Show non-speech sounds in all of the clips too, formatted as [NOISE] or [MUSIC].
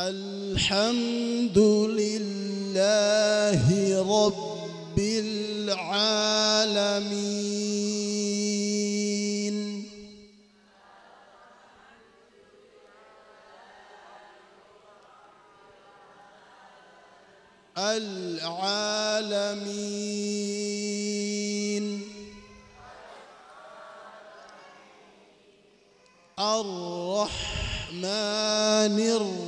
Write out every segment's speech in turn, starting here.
الحمد لله رب العالمين العالمين الرحمن الرحيم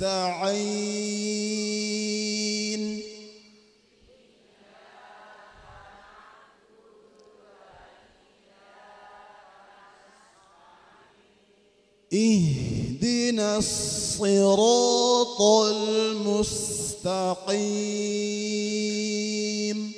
نستعين اهدنا الصراط المستقيم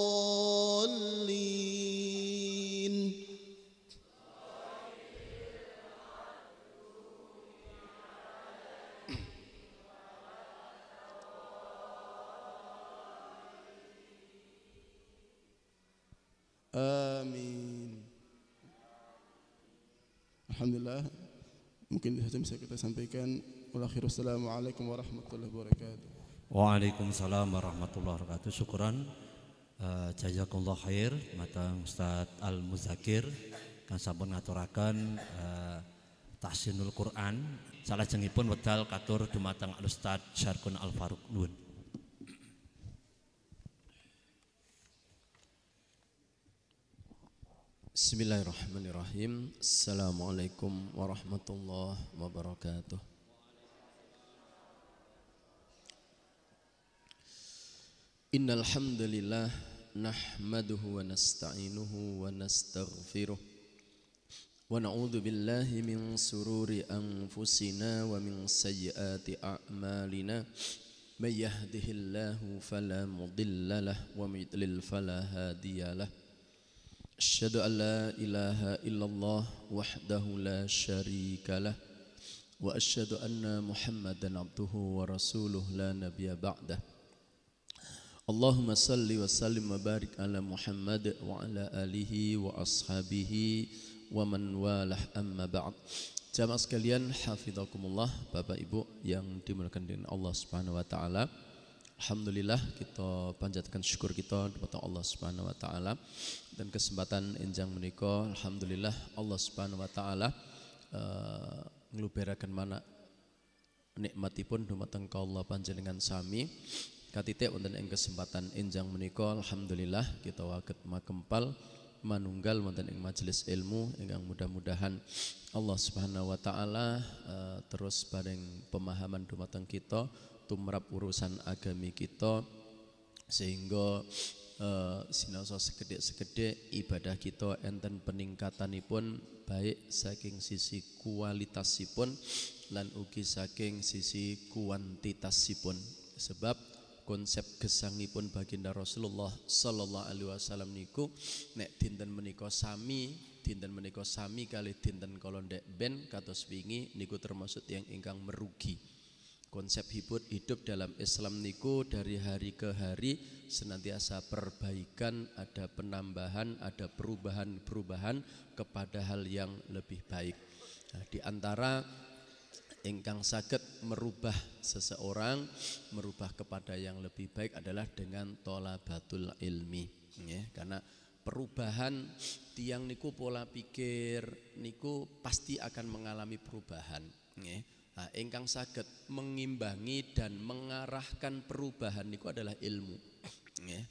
mungkin itu saja bisa kita sampaikan walakhiru assalamualaikum warahmatullahi wabarakatuh Waalaikumsalam warahmatullahi wabarakatuh syukuran uh, eh, jazakallah khair Mata Ustaz Al Muzakir kan sabun ngaturakan uh, eh, tahsinul Quran salah jengipun wedal katur dumateng Al Ustaz Syarkun Al Faruq Nun Bismillahirrahmanirrahim. Assalamualaikum warahmatullahi wabarakatuh. Innal hamdalillah nahmaduhu wa nasta'inuhu wa nastaghfiruh. Wa na'udzu billahi min sururi anfusina wa min sayyiati a'malina. May yahdihillahu fala mudilla lahu wa may yudlil fala hadiya lahu. أشهد أن لا إله إلا الله وحده لا شريك له وأشهد أن محمدا عبده ورسوله لا نبي بعده اللهم صل وسلم وبارك على محمد وعلى آله وأصحابه ومن walah أما بعد Jamaah sekalian hafizakumullah Bapak Ibu yang dimuliakan dengan Allah Subhanahu wa taala Alhamdulillah kita panjatkan syukur kita kepada Allah Subhanahu wa taala dan kesempatan enjang menika alhamdulillah Allah Subhanahu wa taala uh, eh, ngluberaken mana nikmatipun dumateng Allah panjenengan sami katitik wonten ing kesempatan enjang menika alhamdulillah kita waget makempal manunggal wonten ing majelis ilmu ingkang mudah-mudahan Allah Subhanahu wa taala uh, terus bareng pemahaman dumateng kita tumrap urusan agami kita sehingga uh, sinoso sekedek-sekedek ibadah kita enten peningkatan peningkatanipun baik saking sisi kualitasipun lan ugi saking sisi kuantitas kuantitasipun sebab konsep gesangipun baginda Rasulullah sallallahu alaihi wasallam niku nek dinten menika sami dinten menika sami kali dinten kala ndek ben kados wingi niku termasuk yang ingkang merugi konsep hidup hidup dalam Islam niku dari hari ke hari senantiasa perbaikan ada penambahan ada perubahan-perubahan kepada hal yang lebih baik nah, di antara ingkang sakit merubah seseorang merubah kepada yang lebih baik adalah dengan tola batul ilmi ya, karena perubahan tiang niku pola pikir niku pasti akan mengalami perubahan ya Nah, ingkang saged mengimbangi dan mengarahkan perubahan niku adalah ilmu. Ya.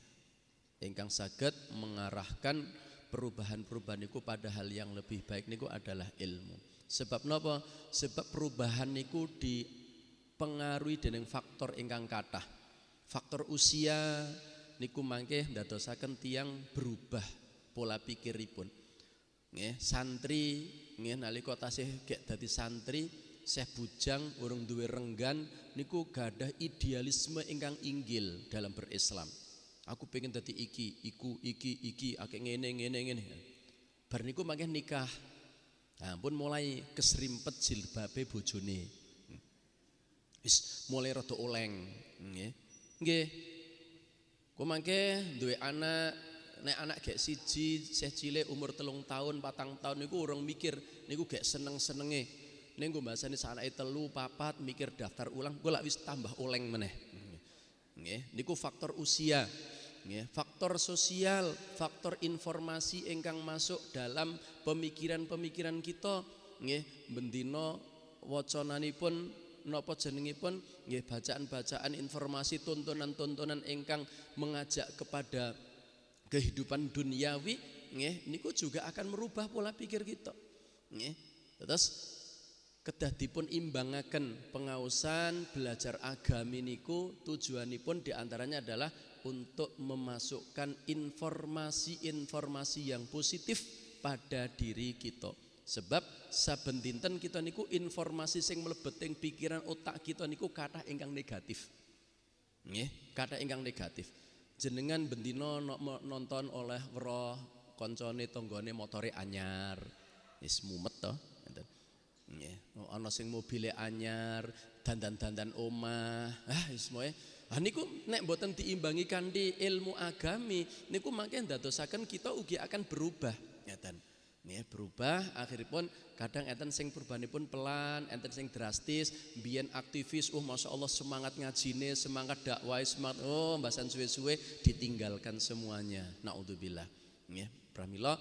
Ingkang saged mengarahkan perubahan-perubahan niku pada hal yang lebih baik niku adalah ilmu. Sebab napa? Sebab perubahan niku dipengaruhi dengan faktor ingkang kata. Faktor usia niku mangke ndadosaken tiang berubah pola pikiripun. Nggih, santri nggih nalika tasih gek dadi santri Syekh Bujang urung duwe renggan niku gadah idealisme ingkang inggil dalam berislam. Aku pengen dadi iki, iku, iki, iki, akeh ngene ngene ngene. Bar niku mangke nikah. Nah, pun mulai keserimpet jilbabe bojone. Wis mulai rada oleng, nggih. Nggih. Ku mangke duwe anak, nek anak gak siji, sih cilik umur telung tahun, patang tahun niku orang mikir niku gak seneng-senenge Neng gue ini salah telu papat mikir daftar ulang gue lagi wis tambah oleng meneh. ini niku faktor usia. nih, faktor sosial, faktor informasi engkang masuk dalam pemikiran-pemikiran kita. nih, wacanani pun nopo jenengi pun, nih, bacaan-bacaan informasi tuntunan-tuntunan engkang mengajak kepada kehidupan duniawi ini niku juga akan merubah pola pikir kita. nih, Terus kedah dipun imbangaken pengausan belajar agami niku tujuanipun diantaranya adalah untuk memasukkan informasi-informasi yang positif pada diri kita sebab saben dinten kita niku informasi sing melebeting pikiran otak kita niku kathah ingkang negatif nggih kathah ingkang negatif jenengan bendino nonton oleh weruh koncone tonggone motori anyar wis mumet toh Iya. Oh, ana sing mobile anyar, dandan-dandan omah. Ah, semuanya. Ah niku nek mboten diimbangi kanthi ilmu agami, niku mangke ndadosaken kita ugi akan berubah, nyatan. Nih, berubah akhiripun kadang enten sing perubahanipun pelan, enten sing drastis, biyen aktivis, oh masya Allah semangat ngajine, semangat dakwah, semangat oh mbahasan suwe-suwe ditinggalkan semuanya. Naudzubillah. nih pramila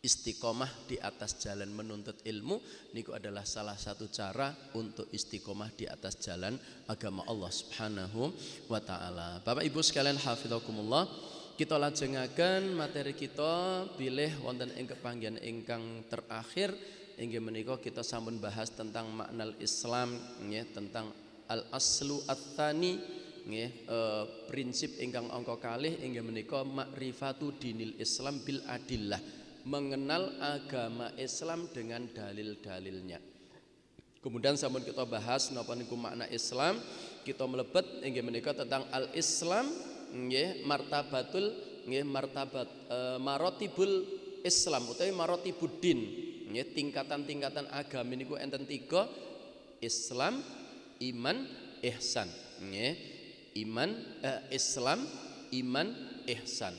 istiqomah di atas jalan menuntut ilmu niku adalah salah satu cara untuk istiqomah di atas jalan agama Allah Subhanahu wa taala. Bapak Ibu sekalian hafizakumullah, kita lanjutkan materi kita pilih wonten ing panggilan ingkang terakhir inggih menika kita sampun bahas tentang makna Islam nggih tentang al aslu atani nggih eh, prinsip ingkang angka kalih inggih menika makrifatu dinil Islam bil adillah mengenal agama Islam dengan dalil-dalilnya. Kemudian sampun kita bahas napa niku makna Islam, kita melebet nggih menika tentang al-Islam nggih martabatul nggih martabat e, marotibul Islam utawi din nggih tingkatan-tingkatan agama niku enten tiga Islam, iman, ihsan nggih. Iman eh, Islam, iman, ihsan.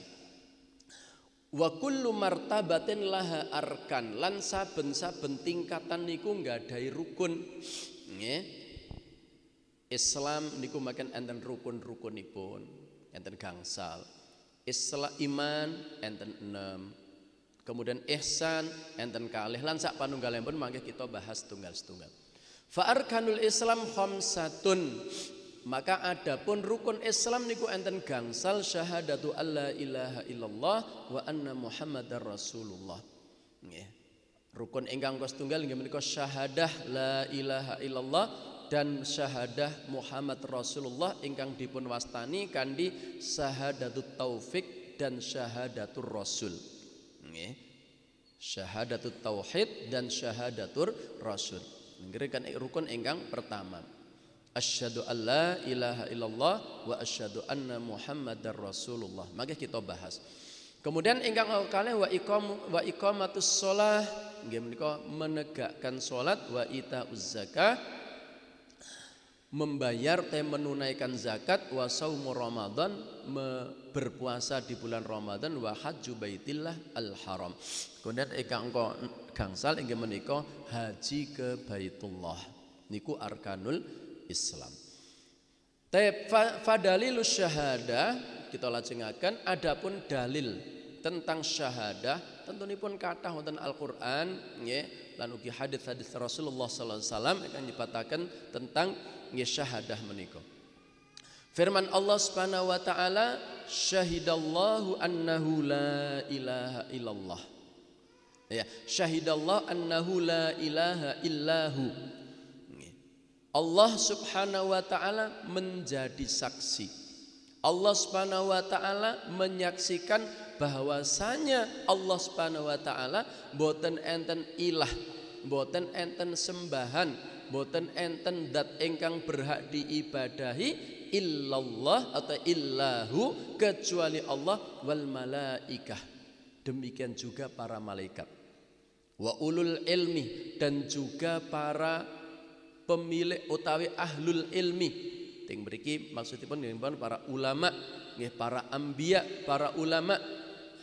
Wa kullu martabatin laha arkan lan saben-saben tingkatan niku nggadahi rukun. Nggih. Islam niku makan enten rukun-rukunipun, enten gangsal. Islam iman enten enam. Kemudian ihsan enten kalih lan sak pun mangke kita bahas tunggal-tunggal. Fa arkanul Islam khamsatun maka adapun rukun Islam niku enten gangsal syahadatu alla ilaha illallah wa anna Muhammadar Rasulullah. Nggih. Rukun ingkang tunggal nggih menika syahadah la ilaha illallah dan syahadah Muhammad Rasulullah ingkang dipun wastani kandi syahadatut taufik dan syahadatur rasul. Nggih. Syahadatut tauhid dan syahadatur rasul. Ngerikan rukun ingkang pertama. Asyhadu an la ilaha illallah wa asyhadu anna Muhammadar Rasulullah. Maka kita bahas. Kemudian ingkang kalian wa iqam wa iqamatus shalah nggih menika menegakkan salat wa ita zakah membayar teh menunaikan zakat wa saum Ramadan berpuasa di bulan Ramadan wa hajju baitillah al haram. Kemudian ingkang gangsal inggih menika haji ke Baitullah. Niku arkanul Islam. Fadalil syahada kita lajengakan adapun dalil tentang syahadah tentunipun kata wonten Al-Qur'an nggih lan ugi hadis-hadis Rasulullah sallallahu alaihi wasallam akan dipatahkan tentang nggih syahadah menika. Firman Allah Subhanahu wa taala syahidallahu annahu la ilaha illallah. Ya, syahidallah annahu la ilaha illahu Allah Subhanahu wa taala menjadi saksi. Allah Subhanahu wa taala menyaksikan bahwasanya Allah Subhanahu wa taala boten enten ilah, boten enten sembahan, boten enten dat engkang berhak diibadahi illallah atau illahu kecuali Allah wal malaikah. Demikian juga para malaikat. Wa ulul ilmi dan juga para pemilik utawi ahlul ilmi ting mriki maksudipun nggih para ulama nggih para ambia para ulama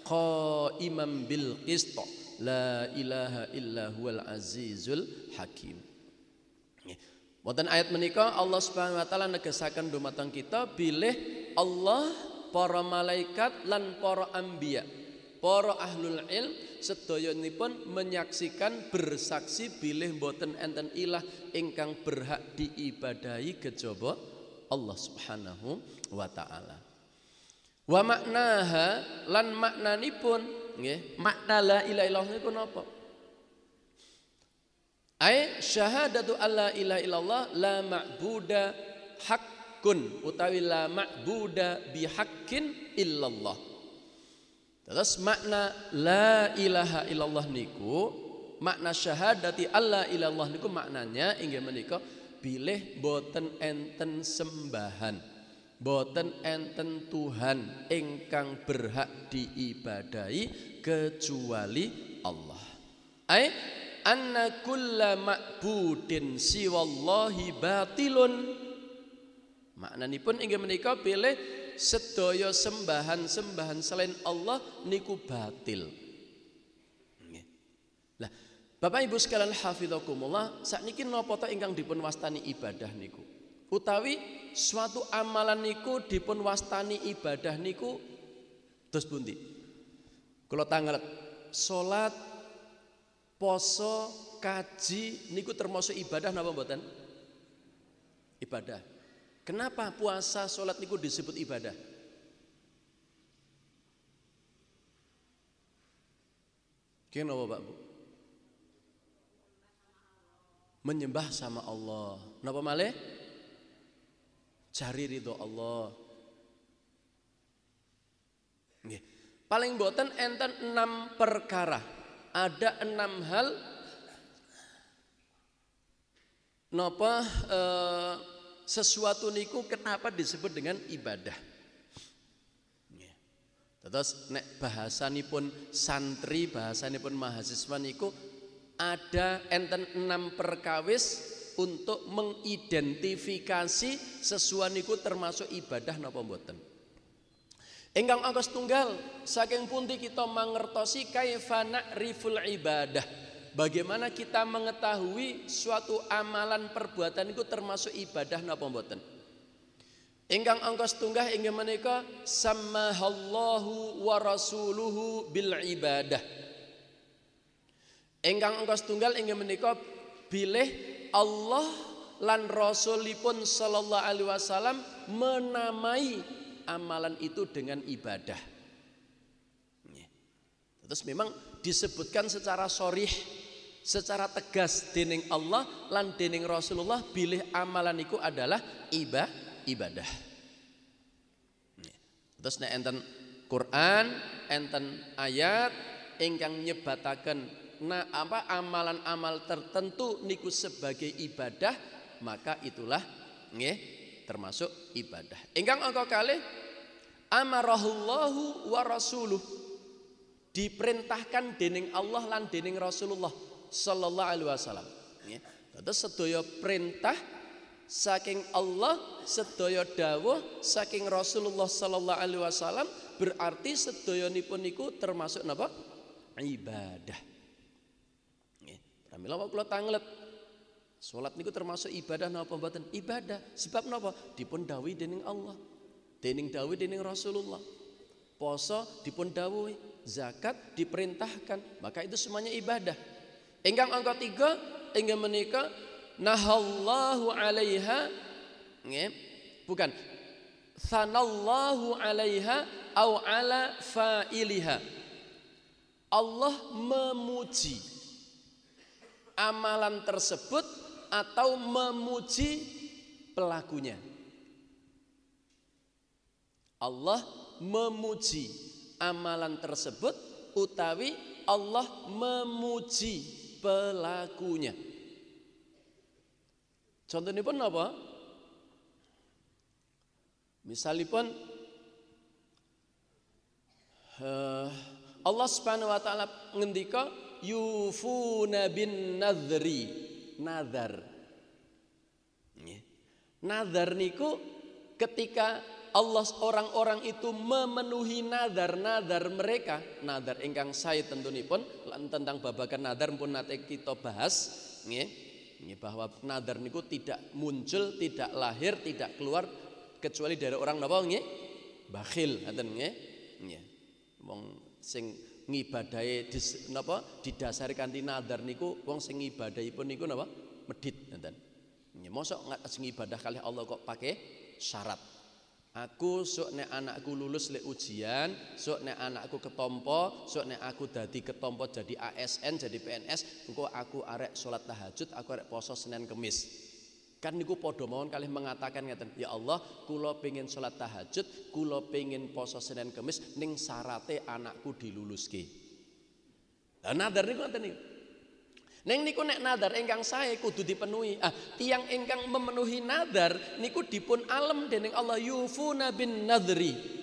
qaimam bil qist la ilaha illa huwal azizul hakim Wonten ayat menika Allah Subhanahu wa taala negesaken dumateng kita bilih Allah para malaikat lan para ambia para ahlul ilm sedoyonipun menyaksikan bersaksi bilih boten enten ilah ingkang berhak diibadahi kejaba Allah Subhanahu wa taala. Wa maknaha lan maknanipun nggih makna la ilaha illallah nipun apa? Ai syahadatu alla ilaha illallah la ma'buda haqqun utawi la ma'buda bihaqqin illallah Terus makna la ilaha illallah niku makna syahadati Allah ilallah niku maknanya ingin menikah bilih boten enten sembahan boten enten Tuhan ingkang berhak diibadahi kecuali Allah. ay anna kulla ma'budin siwallahi batilun. pun ingin menikah pilih sedaya sembahan-sembahan selain Allah niku batil. Lah, Bapak Ibu sekalian hafizakumullah, sakniki napa ta ingkang dipunwastani ibadah niku? Utawi suatu amalan niku dipunwastani ibadah niku terus bunti. Kalau tanggal salat, poso, kaji niku termasuk ibadah napa mboten? Ibadah. Kenapa puasa sholat niku disebut ibadah? Kenapa Bapak Bu? Menyembah sama Allah. Kenapa malih? Cari ridho Allah. Paling boten enten enam perkara. Ada enam hal Napa eh, sesuatu niku kenapa disebut dengan ibadah terus nek pun santri pun mahasiswa niku ada enten enam perkawis untuk mengidentifikasi sesuatu niku termasuk ibadah napa mboten Engkang angka tunggal saking pundi kita mangertosi kaifana riful ibadah Bagaimana kita mengetahui suatu amalan perbuatan itu termasuk ibadah napa mboten? Ingkang angka setunggal inggih menika samahallahu wa rasuluhu bil ibadah. Ingkang angka setunggal inggih menika bilih Allah lan Rasulipun sallallahu alaihi wasallam menamai amalan itu dengan ibadah. Terus memang disebutkan secara sorih secara tegas dening Allah lan dening Rasulullah bilih amalan iku adalah iba, ibadah. Terus nek enten Quran, enten ayat ingkang nyebataken nah apa amalan-amal tertentu niku sebagai ibadah, maka itulah nggih termasuk ibadah. Ingkang angka kali amarahullahu wa rasuluh diperintahkan dening Allah lan dening Rasulullah sallallahu alaihi wasallam ya dados sedaya perintah saking Allah sedaya dawuh saking Rasulullah sallallahu alaihi wasallam berarti nipun niku termasuk napa ibadah nggih ya. pramila kula tanglet salat niku termasuk ibadah napa mboten ibadah sebab napa dipun dawuhi dening Allah dening dawuh dening Rasulullah poso dipun dawuhi zakat diperintahkan maka itu semuanya ibadah Ingkang angka tiga ingin menikah nahallahu alaiha nggih bukan sanallahu alaiha au ala fa'iliha Allah memuji amalan tersebut atau memuji pelakunya Allah memuji amalan tersebut utawi Allah memuji pelakunya. Contohnya pun apa? Misalnya pun eh, Allah Subhanahu wa taala ngendika yufuna bin nadri nazar nazar niku ketika Allah orang-orang itu memenuhi nazar nazar mereka nazar ingkang saya tentu pun tentang babakan nadar pun nate kita bahas nge, bahwa nadar niku tidak muncul, tidak lahir, tidak keluar kecuali dari orang napa nggih? Bakhil, ngaten nggih. Nggih. Wong sing ngibadahi dis, napa didasari kanthi nadar niku wong sing pun niku napa? Medit ngaten. Nggih, mosok sing ibadah kali Allah kok pakai syarat. Aku sok nek anakku lulus le ujian, sok nek anakku ketompo, sok nek aku dadi ketompo jadi ASN, jadi PNS, engko aku arek salat tahajud, aku arek poso Senin Kemis. Kan niku padha mawon kalih mengatakan ngeten, ya Allah, kula pengin salat tahajud, kula pengin poso Senin Kemis ning syarate anakku diluluske. Lah nadar niku ngeten niku. Neng niku nek nadar engkang saya kudu dipenuhi. Ah, tiang engkang memenuhi nadar niku dipun alam dening Allah yufuna bin nadri.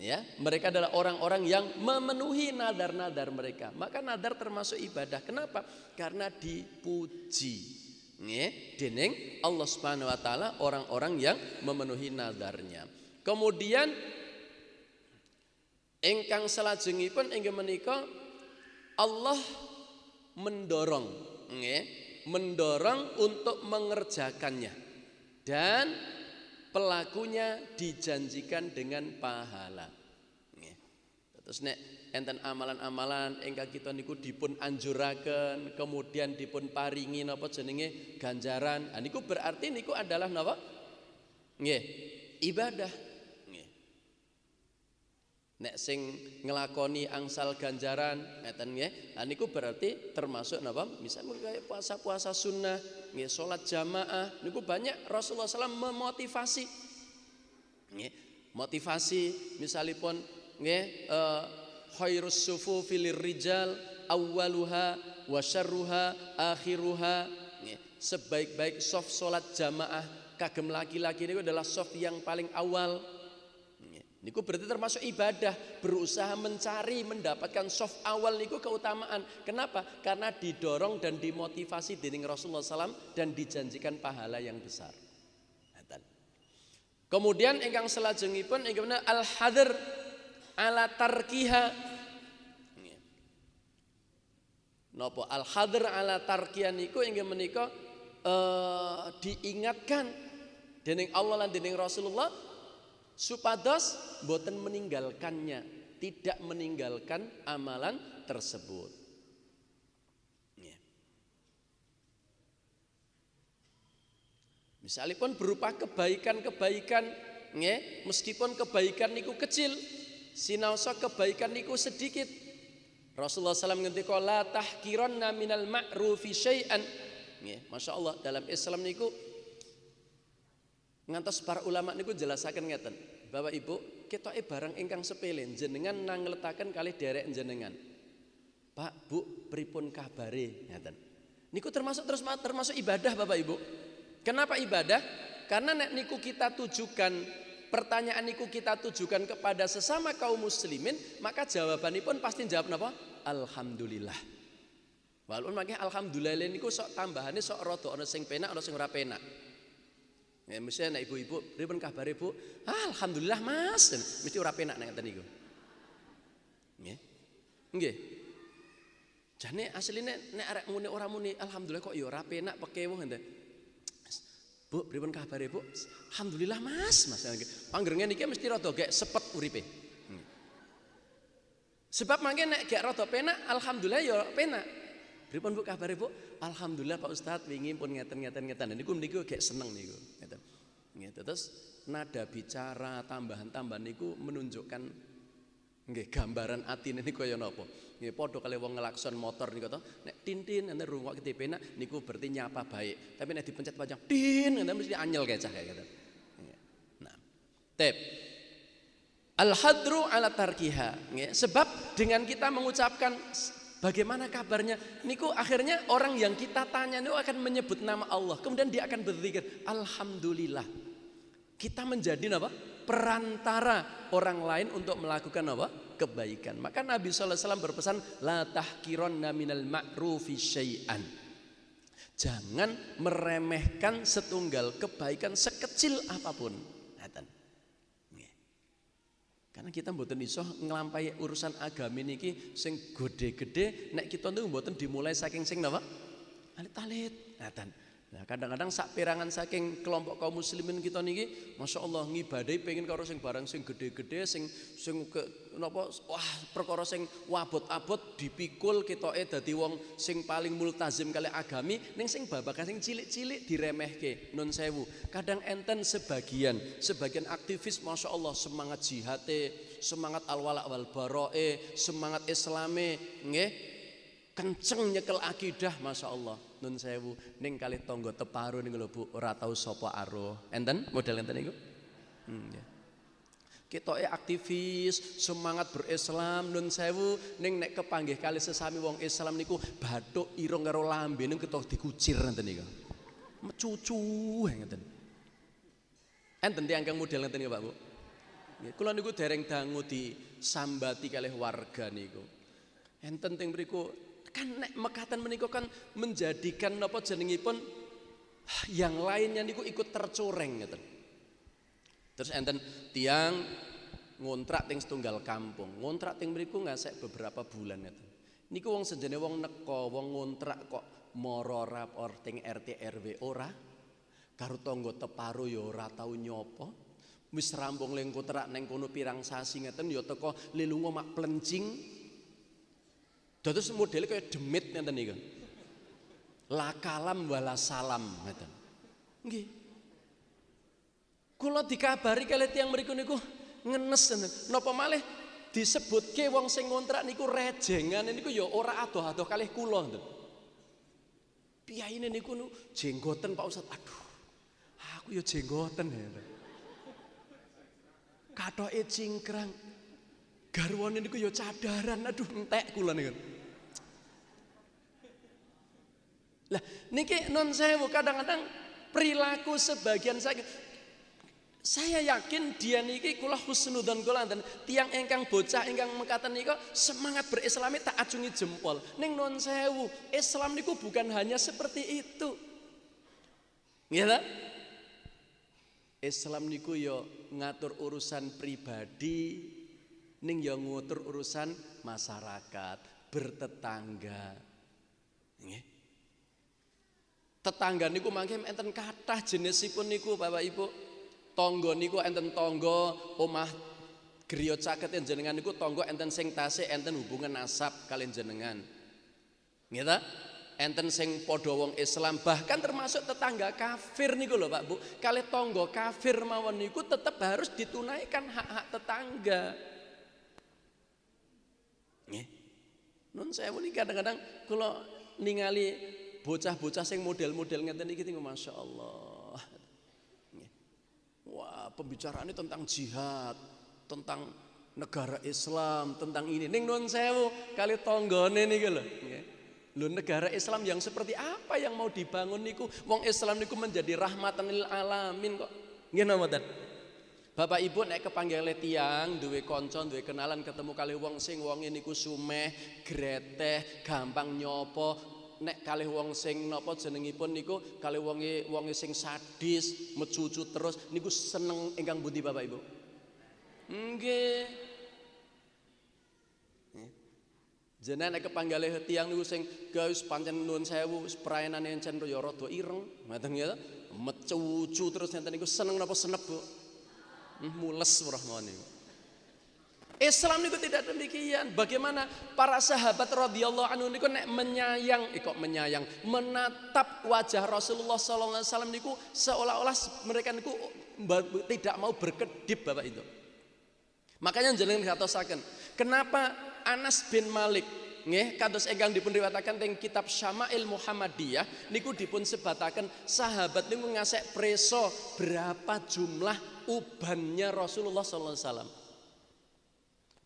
Ya, mereka adalah orang-orang yang memenuhi nadar-nadar mereka. Maka nadar termasuk ibadah. Kenapa? Karena dipuji. Nge, dening Allah Subhanahu wa taala orang-orang yang memenuhi nadarnya. Kemudian engkang selajengipun inggih menika Allah mendorong, nge, mendorong untuk mengerjakannya dan pelakunya dijanjikan dengan pahala. Nge. Terus nek enten amalan-amalan engka kita niku dipun anjuraken, kemudian dipun paringi napa jenenge ganjaran. Nah, niku berarti niku adalah napa? Nggih, ibadah nek sing ngelakoni angsal ganjaran ngeten nggih lan niku berarti termasuk napa misalnya kayak puasa-puasa sunnah nggih salat jamaah niku banyak Rasulullah SAW memotivasi nggih motivasi misalipun nggih eh, khairus sufu filir rijal awwaluha wa syarruha akhiruha nggih sebaik-baik soft salat jamaah kagem laki-laki niku adalah soft yang paling awal Niku berarti termasuk ibadah, berusaha mencari mendapatkan soft awal niku keutamaan. Kenapa? Karena didorong dan dimotivasi dening Rasulullah SAW dan dijanjikan pahala yang besar. Kemudian selajengi pun ingkang al hadir ala tarkiha Nopo al hadir ala tarkiha niku enggak menikah eh, diingatkan dening Allah dan dening Rasulullah Supados boten meninggalkannya, tidak meninggalkan amalan tersebut. Misalipun berupa kebaikan-kebaikan, nggih, meskipun kebaikan niku kecil, sinaosa kebaikan niku sedikit. Rasulullah SAW ngendika la tahkironna minal ma'rufi syai'an. masya Allah dalam Islam niku ngantos para ulama niku jelasakan ngeten. Bapak Ibu, kita e barang ingkang sepele jenengan nang letakkan kali derek jenengan. Pak, Bu, pripun kabare Ngaten. Niku termasuk terus termasuk ibadah Bapak Ibu. Kenapa ibadah? Karena nek niku kita tujukan pertanyaan niku kita tujukan kepada sesama kaum muslimin, maka jawabanipun pasti jawab napa? Alhamdulillah. Walaupun makanya alhamdulillah niku sok tambahannya sok rodo, ana sing penak ana sing ora Ya, mesti anak ibu-ibu, pripun kabar ibu, alhamdulillah Mas. Mesti ora penak nek tadi niku. Nggih. Nggih. Jane asline nek arek muni ora muni alhamdulillah kok ya ora penak pekewo ngeten. Bu, pripun kabare Bu? Alhamdulillah Mas, Mas. Panggrengen niki mesti rada gek sepet uripe. Sebab mangke nek gak rada penak, alhamdulillah ya penak. Pripun Bu kabare Bu? Alhamdulillah Pak Ustadz wingi pun ngeten-ngeten ngeten. Niku niku gak seneng niku. Ya, terus nada bicara tambahan-tambahan niku menunjukkan nggih gambaran ati ini kaya napa. Nggih padha kali wong ngelakson motor niku to, nek tintin enten rungokke pena niku berarti nyapa baik. Tapi nek dipencet panjang tin ngene mesti anyel cah kaya gitu. Nah. Tip. Al hadru ala tarkiha, nggih. Sebab dengan kita mengucapkan Bagaimana kabarnya? Niku akhirnya orang yang kita tanya itu akan menyebut nama Allah. Kemudian dia akan berzikir, Alhamdulillah. Kita menjadi apa? Perantara orang lain untuk melakukan apa? Kebaikan. Maka Nabi SAW berpesan, La tahkiron minal ma'rufi syai'an. Jangan meremehkan setunggal kebaikan sekecil apapun. Karena kita mboten iso ngelampai urusan agama niki sing gede-gede nek kita niku mboten dimulai saking sing napa? Alit-alit. Ngaten. -alit. Nah, kadang-kadang sak perangan saking kelompok kaum muslimin kita niki, masya Allah ngibadai pengen karo sing barang sing gede-gede, sing sing ke, nopo, wah perkara sing wabot-abot dipikul kita eh dadi wong sing paling multazim kali agami, neng sing babakan sing cilik-cilik diremehke non sewu. Kadang enten sebagian, sebagian aktivis masya Allah semangat jihate, semangat awal wal baroe, semangat islame, nggih kenceng nyekel akidah Masya Allah nun sewu ning kali tonggo teparu ning lho Bu ora tau sapa enten model enten niku hmm, ya. kita aktivis semangat berislam nun sewu ning nek kepanggih kali sesami wong Islam niku batuk irung karo lambe ning ketok dikucir enten niku mecucu eh, enten enten tiangkang model enten niku Pak Bu kula niku dereng dangu sambati kali warga niku enten ting beriku kan nek mekatan menika kan menjadikan napa pun ah, yang lainnya niku ikut tercoreng gitu. Terus enten tiang ngontrak ting setunggal kampung, ngontrak ting mriku ngasek beberapa bulan gitu. Niku wong sejene wong neko, wong ngontrak kok moro orting ting RT RW ora karo tangga teparo ya ora tau nyopo. Wis rambung lengko terak neng kono pirang sasi ngeten kok ya teko lelungo mak plencing Dados modele kaya demit ngeten niku. La kalam wala salam ngeten. Nggih. Kula dikabari kali tiang mriku niku ngenes napa malih disebutke wong sing ngontrak niku rejengan niku ya ora adoh-adoh kalih kula ngeten. Piyaine niku jenggoten Pak Ustaz. Aduh. Aku ya jenggoten ya. Katoke cingkrang. Garwane niku ya cadaran. Aduh entek kula niku. Lah niki non sewu kadang-kadang perilaku sebagian saya saya yakin dia niki kula husnudzon kula dan tiang engkang bocah engkang mekaten niko semangat berislami tak acungi jempol. neng non sewu, Islam niku bukan hanya seperti itu. Nggih iya Islam niku yo ya ngatur urusan pribadi neng yo ya ngatur urusan masyarakat, bertetangga. Nggih. Tetangga niku mangke enten kathah jenisipun niku Bapak Ibu. tonggo niku enten tonggo omah griya caket jenengan niku tonggo enten sing tasih enten hubungan nasab kalian jenengan. Nggih ta? Enten sing padha wong Islam bahkan termasuk tetangga kafir niku lho Pak Bu. Kali tonggo kafir mawon niku tetap harus ditunaikan hak-hak tetangga. Nggih. Nun saya ini kadang-kadang kalau ningali bocah-bocah sing model-model ngeten iki masya Allah. Wah pembicaraannya tentang jihad, tentang negara Islam, tentang ini. Ning non sewu kali tonggone nih lho. Lu negara Islam yang seperti apa yang mau dibangun niku? Wong Islam niku menjadi rahmatan lil alamin kok. Nggih mboten? Bapak Ibu nek kepanggile tiang duwe kanca duwe kenalan ketemu kali wong sing wong niku sumeh, greteh, gampang nyopo, nek kalih wong sing napa jenengipun niku kalih wonge wong sing sadis, mecucu terus niku seneng ingkang budi Bapak Ibu? Nggih. nake nek kepanggalih tiyang niku sing gaus pancen nuwun sewu, perayanane encen ya rada ireng, ngoten ya. Mecucu terus nenten niku seneng napa senep, Bu? Mules ora niku. Islam itu tidak demikian. Bagaimana para sahabat radhiyallahu anhu niku nek menyayang, eh menyayang, menatap wajah Rasulullah sallallahu alaihi wasallam niku seolah-olah mereka niku tidak mau berkedip Bapak itu. Makanya jenengan katosaken, kenapa Anas bin Malik nggih kados ingkang dipun riwayataken teng kitab Syama'il Muhammadiyah niku dipun sebatakan sahabat niku ngasek preso berapa jumlah ubannya Rasulullah sallallahu alaihi wasallam.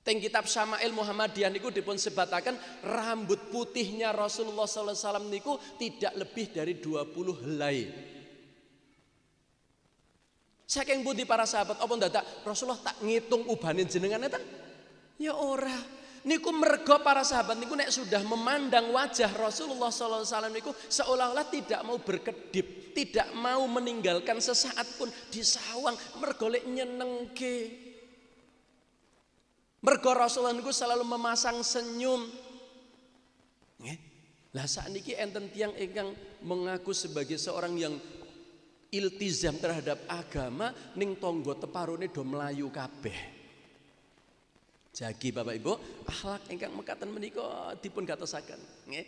Teng kitab Syama'il Muhammadiyah niku dipun sebatakan rambut putihnya Rasulullah sallallahu alaihi wasallam niku tidak lebih dari 20 helai. Saking budi para sahabat apa ndak Rasulullah tak ngitung ubane jenengan eta? Ya ora. Niku mergo para sahabat niku nek sudah memandang wajah Rasulullah sallallahu alaihi wasallam niku seolah-olah tidak mau berkedip, tidak mau meninggalkan sesaat pun di sawang, lek nyenengke. Mergo Rasulullah niku selalu memasang senyum. Nggih. Lah sakniki enten tiang ingkang mengaku sebagai seorang yang iltizam terhadap agama ning tonggo teparone do melayu kabeh. Jagi Bapak Ibu, akhlak ingkang mekaten menika dipun gatosaken, nggih.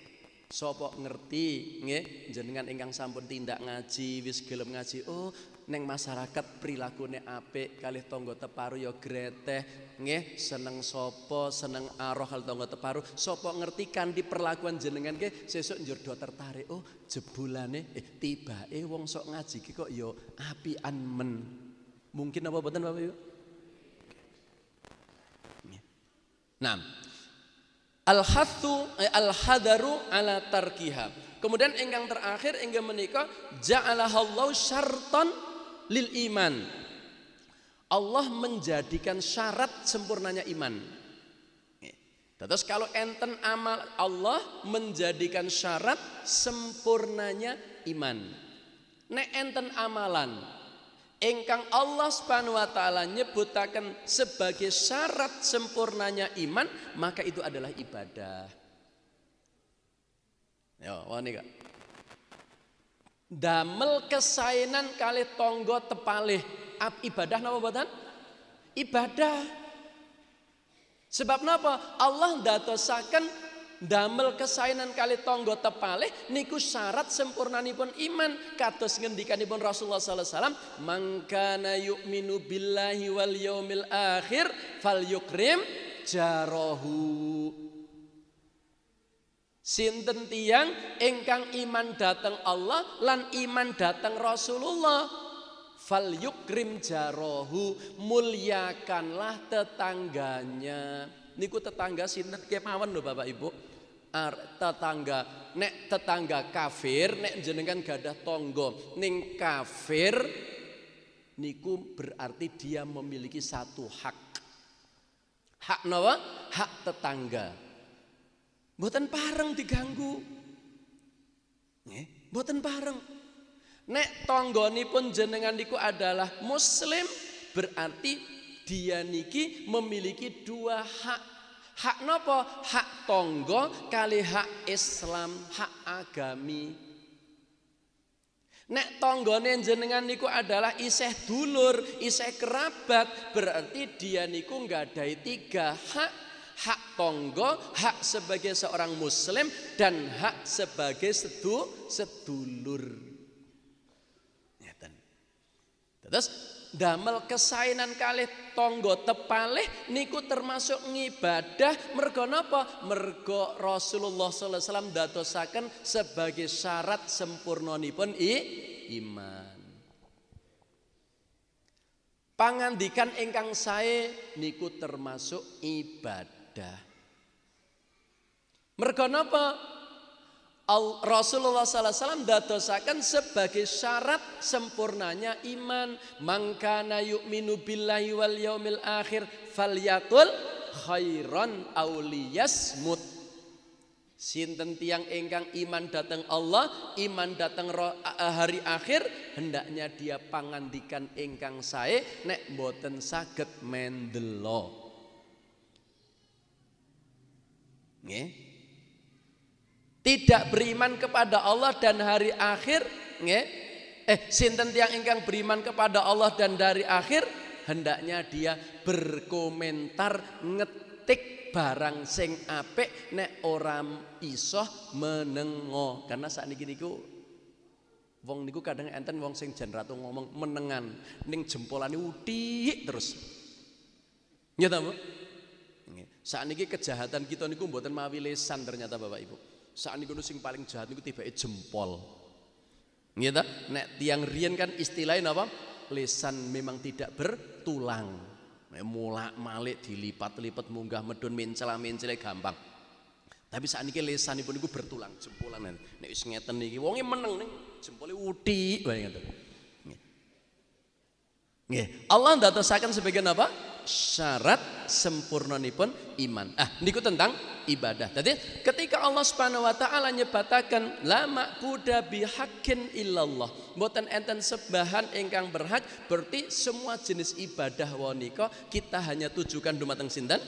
Sopo ngerti nggih jenengan ingkang sampun tindak ngaji wis gelem ngaji, oh neng masyarakat perilakune apik kalih tangga teparu yo ya greteh nggih seneng sopo seneng aroh kalih tangga teparu sopo ngerti kanthi perlakuan jenengan ke sesuk njur do tertarik oh jebulane eh tibake wong sok ngaji ki kok yo ya api anmen, mungkin apa boten Bapak Ibu Nah, al-hathu eh, al-hadaru ala tarkiha. Kemudian engkang terakhir engkang menikah, ja'alahallahu syartan lil iman. Allah menjadikan syarat sempurnanya iman. Terus kalau enten amal Allah menjadikan syarat sempurnanya iman. Nek enten amalan engkang Allah Subhanahu wa taala nyebutaken sebagai syarat sempurnanya iman, maka itu adalah ibadah. Ya, wani kak damel kesainan kali tonggo tepalih ab ibadah napa buatan ibadah sebab napa Allah datosakan damel kesainan kali tonggo tepalih niku syarat sempurna sempurnanipun iman kados ngendikanipun Rasulullah sallallahu alaihi wasallam mangkana yu'minu billahi wal yaumil akhir falyukrim jarohu Sinten tiang ingkang iman datang Allah lan iman datang Rasulullah. Fal yukrim jarohu muliakanlah tetangganya. Niku tetangga sinten kemawon lho Bapak Ibu. Ar, tetangga nek tetangga kafir nek jenengan gadah tonggo ning kafir niku berarti dia memiliki satu hak. Hak nawa? Hak tetangga. Buatan pareng diganggu. Nggih, mboten pareng. Nek tanggonipun jenengan niku adalah muslim berarti dia niki memiliki dua hak. Hak nopo, Hak tonggo kali hak Islam, hak agami. Nek tanggane jenengan niku adalah iseh dulur, iseh kerabat, berarti dia niku nggak ada tiga hak hak tonggo, hak sebagai seorang muslim dan hak sebagai sedu sedulur. Terus damel kesainan kali tonggo tepalih niku termasuk ngibadah mergo napa mergo Rasulullah sallallahu alaihi wasallam sebagai syarat nipun i iman pangandikan ingkang sae niku termasuk ibadah ada. Mergo napa? Rasulullah Wasallam datosakan sebagai syarat sempurnanya iman. Mangkana yu'minu billahi wal yaumil akhir falyatul khairan mut. Sinten tiang engkang iman datang Allah, iman datang hari akhir, hendaknya dia pangandikan engkang saya, nek boten saged mendelok. Nggih. Tidak beriman kepada Allah dan hari akhir, nggih. Eh, sinten tiang ingkang beriman kepada Allah dan dari akhir hendaknya dia berkomentar ngetik barang sing ape nek orang isoh menengo karena saat ini niku wong niku kadang enten wong sing jenerato ngomong menengan ning jempolane utik terus nyata bu saat ini kejahatan kita niku mboten mawi lesan ternyata Bapak Ibu. Saat niku sing paling jahat niku tiba jempol. Ngerti iya ta? Nek tiang rian kan istilahnya apa? Lesan memang tidak bertulang. Mulak malik dilipat-lipat munggah medun mencela mencela gampang. Tapi saat ini lesan ibu niku bertulang jempolan nih. Nek wis ngeten niki wonge meneng nih jempolnya uti. itu Allah ndadosaken sebagian apa? syarat sempurnanipun iman. Ah, niku tentang ibadah. Jadi ketika Allah Subhanahu wa taala nyebatakan la maquda bihaqqin illallah, mboten enten sebahan ingkang berhak, berarti semua jenis ibadah wanika kita hanya tujukan dumateng sinten?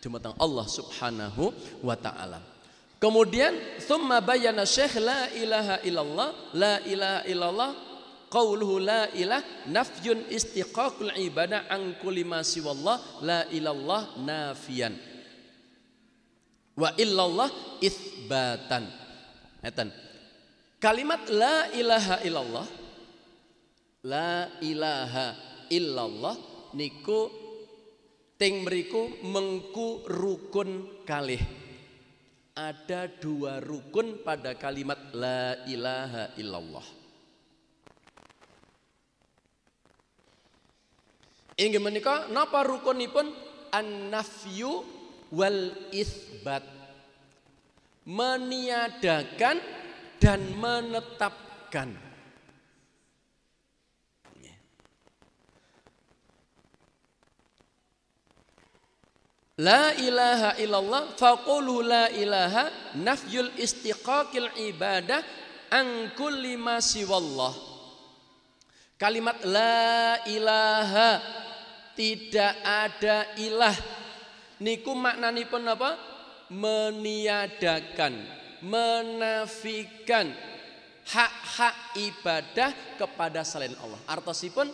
Dumateng Allah Subhanahu wa taala. Kemudian summa bayana syekh la ilaha illallah, la ilaha illallah qawluhu la ilah nafyun istiqaqul ibadah an kulli siwallah la ilallah nafiyan wa illallah isbatan. etan kalimat la ilaha illallah la ilaha illallah niku ting meriku mengku rukun kalih ada dua rukun pada kalimat la ilaha illallah Ingin menikah? napa pun an-nafyu wal isbat. Meniadakan dan menetapkan. La ilaha illallah faqulu la ilaha nafyul istiqaqil ibadah an kulli ma siwallah. Kalimat la ilaha tidak ada ilah niku maknanipun apa? meniadakan, menafikan hak-hak ibadah kepada selain Allah. Artosipun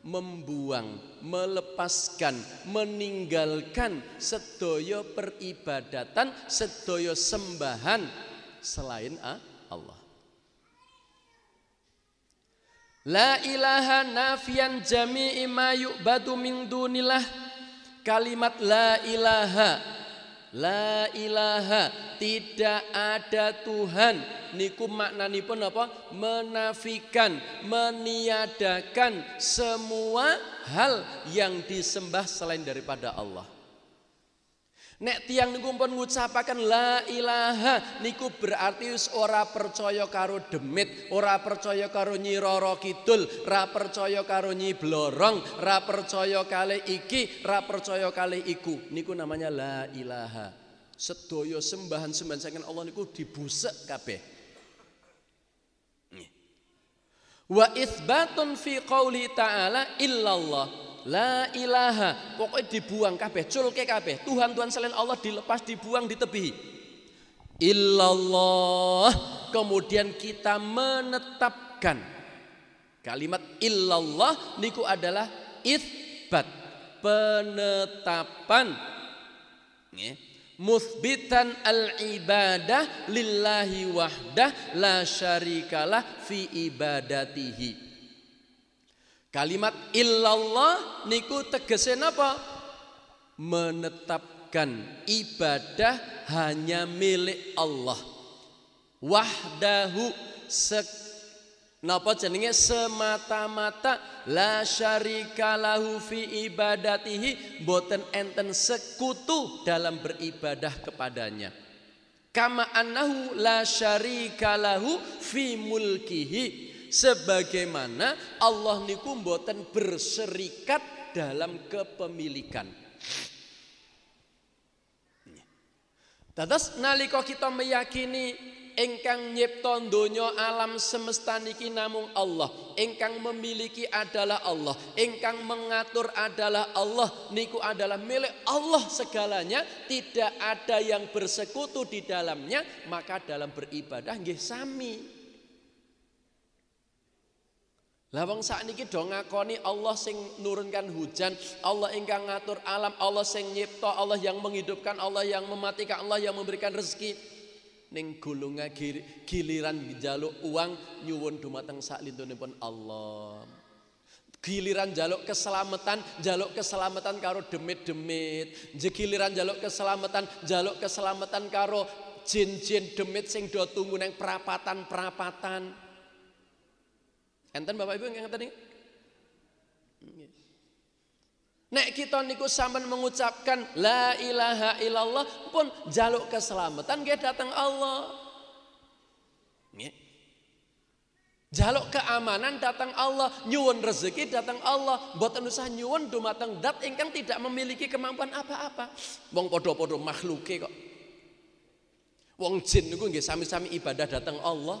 membuang, melepaskan, meninggalkan sedoyo peribadatan, sedoyo sembahan selain Allah. La ilaha nafian jami'i ma yu'badu min dunillah. Kalimat la ilaha. La ilaha, tidak ada Tuhan. Niku pun apa? Menafikan, meniadakan semua hal yang disembah selain daripada Allah. Nek tiang niku pun ngucapakan la ilaha niku berarti wis ora percaya karo demit, ora percaya karo Nyi Roro Kidul, ra percaya karo Nyi Blorong, ra percaya kali iki, ra percaya kali iku. Niku namanya la ilaha. Sedoyo sembahan sembahan saking Allah niku dibusek kabeh. Wa itsbatun fi qauli ta'ala illallah La ilaha, pokoknya dibuang kabeh, culke kabeh. Tuhan-tuhan selain Allah dilepas, dibuang, ditebihi. Illallah. Kemudian kita menetapkan kalimat illallah niku adalah Itbat penetapan. Nggih. Musbitan al-ibadah lillahi wahdah la syarikalah fi ibadatihi. Kalimat illallah niku tegese apa? Menetapkan ibadah hanya milik Allah. Wahdahu se Napa jenenge semata-mata la syarika lahu fi ibadatihi boten enten sekutu dalam beribadah kepadanya. Kama annahu la syarika lahu fi mulkihi sebagaimana Allah niku mboten berserikat dalam kepemilikan. Tatas nalika kita meyakini ingkang nyipta donya alam semesta niki namung Allah, ingkang memiliki adalah Allah, ingkang mengatur adalah Allah, niku adalah milik Allah segalanya, tidak ada yang bersekutu di dalamnya, maka dalam beribadah nggih sami. Lah wong niki do ngakoni Allah sing nurunkan hujan, Allah ingkang ngatur alam, Allah sing nyipta, Allah yang menghidupkan, Allah yang mematikan, Allah yang memberikan rezeki. Ning gulunga giliran njaluk uang nyuwun dumateng lintunipun Allah. Giliran jaluk keselamatan, jaluk keselamatan karo demit-demit. Giliran jaluk keselamatan, jaluk keselamatan karo jin-jin demit sing do tunggu neng perapatan-perapatan. perapatan Enten Bapak Ibu yang tadi? Nek kita niku saman mengucapkan la ilaha illallah pun jaluk keselamatan gak datang Allah. Nggih. Jaluk keamanan datang Allah, nyuwun rezeki datang Allah, buat usaha nyuwun dumateng dat ingkang tidak memiliki kemampuan apa-apa. Wong podo-podo makhluk e kok. Wong jin niku nggih sami-sami ibadah datang Allah,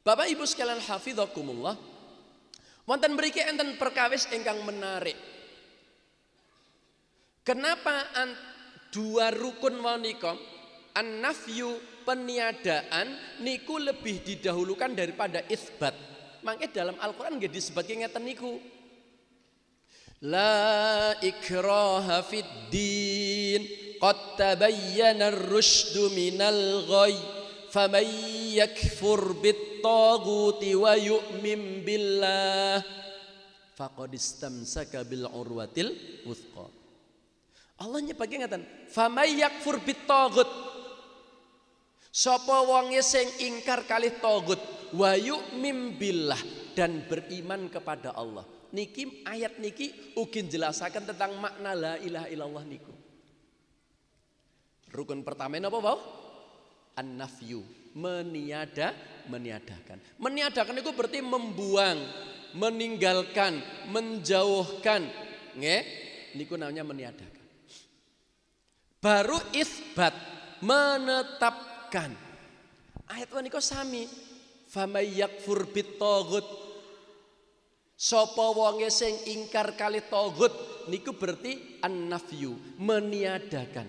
Bapak Ibu sekalian hafizakumullah. Wonten mriki enten perkawis ingkang menarik. Kenapa an, dua rukun wanikom an-nafyu peniadaan niku lebih didahulukan daripada isbat. Mangke dalam Al-Qur'an nggih disebutke ngeten niku. La ikraha fid din qad tabayyana ar-rusydu minal ghayy faman yakfur bit taguti wa yu'min billah faqad istamsaka bil urwatil wuthqa. Allah nyepake ngaten, "Famay yakfur bit tagut." Sapa wonge sing ingkar kalih tagut wa yu'min billah dan beriman kepada Allah. Niki ayat niki ugin jelasaken tentang makna la ilaha illallah niku. Rukun pertama napa, bau? An-nafyu, meniada meniadakan. Meniadakan itu berarti membuang, meninggalkan, menjauhkan, ini Niku namanya meniadakan. Baru isbat menetapkan. Ayat menika sami. Famay yakfur bitagut Sopo wonge sing ingkar kali togut niku berarti annafyu meniadakan.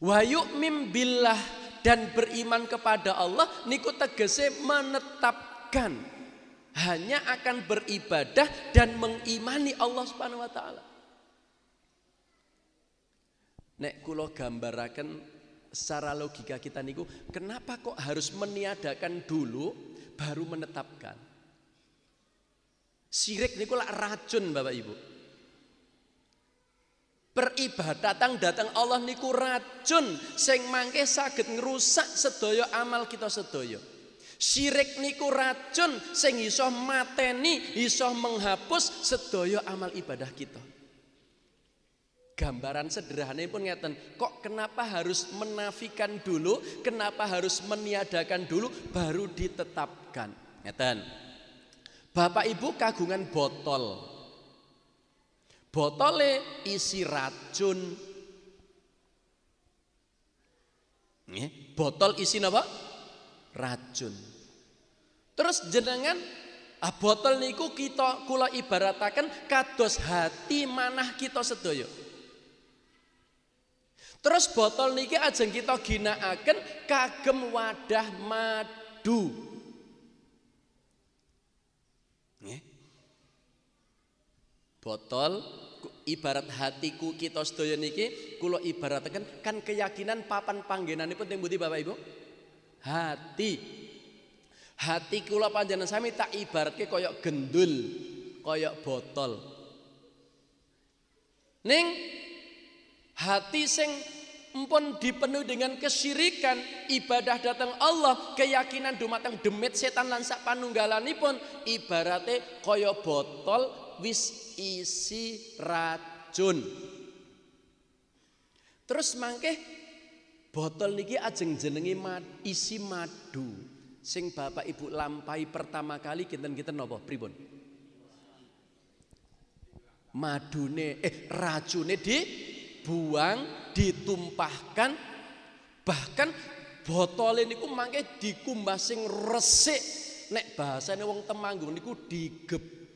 Wa yu'min billah dan beriman kepada Allah niku tegese menetapkan hanya akan beribadah dan mengimani Allah Subhanahu wa taala. Nek kula gambaraken secara logika kita niku kenapa kok harus meniadakan dulu baru menetapkan? Sirik niku lak racun Bapak Ibu. Peribadatan datang datang Allah niku racun sing mangke saged ngerusak sedaya amal kita sedaya. Syirik niku racun sing iso mateni, iso menghapus sedaya amal ibadah kita. Gambaran sederhana pun ngeten, kok kenapa harus menafikan dulu, kenapa harus meniadakan dulu baru ditetapkan. Ngeten. Bapak Ibu kagungan botol. Botole isi racun. botol isi apa Racun. Terus jenengan ah botol niku kita kula ibaratakan kados hati manah kita sedoyo. Terus botol niki ajeng kita ginaaken kagem wadah madu. botol ibarat hatiku kita sedaya niki kula ibaratkan kan keyakinan papan panggenanipun teng budi Bapak Ibu? Hati. Hati kula panjenengan sami tak ibaratke koyok gendul, koyok botol. Ning hati sing empun dipenuhi dengan kesyirikan ibadah datang Allah keyakinan dumateng demit setan lan sak panunggalanipun ibarate koyok botol wis isi racun. Terus mangke botol niki ajeng jenenge mad, isi madu. Sing Bapak Ibu lampai pertama kali kinten-kinten napa pribon, Madune eh racune dibuang, ditumpahkan bahkan botol ini ku mangke dikumbah sing resik nek bahasane wong Temanggung niku digebek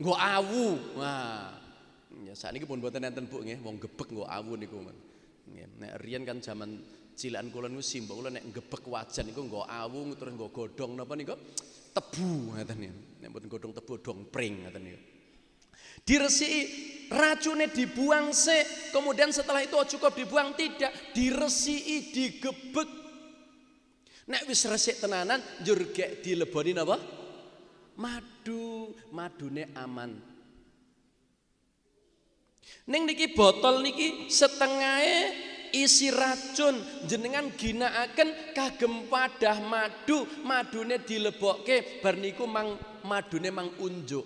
Nggo awu. Wah. Ya sakniki pun mboten enten Bu nggih, wong gebek nggo awu niku. Nggih, nek riyen kan zaman cilikan kula niku simbok kula nek gebek wajan niku nggo awu terus nggo godhong napa niku tebu ngoten niku. Nek mboten godhong tebu dong pring ngoten niku. Diresiki racunnya dibuang se, kemudian setelah itu cukup dibuang tidak, diresiki, digebek. Nek wis resik tenanan, jurgek dileboni apa? madu madune aman Neng niki botol niki setengahnya isi racun jenengan akan kagem padah madu madune dilebokke Berniku mang madune mang unjuk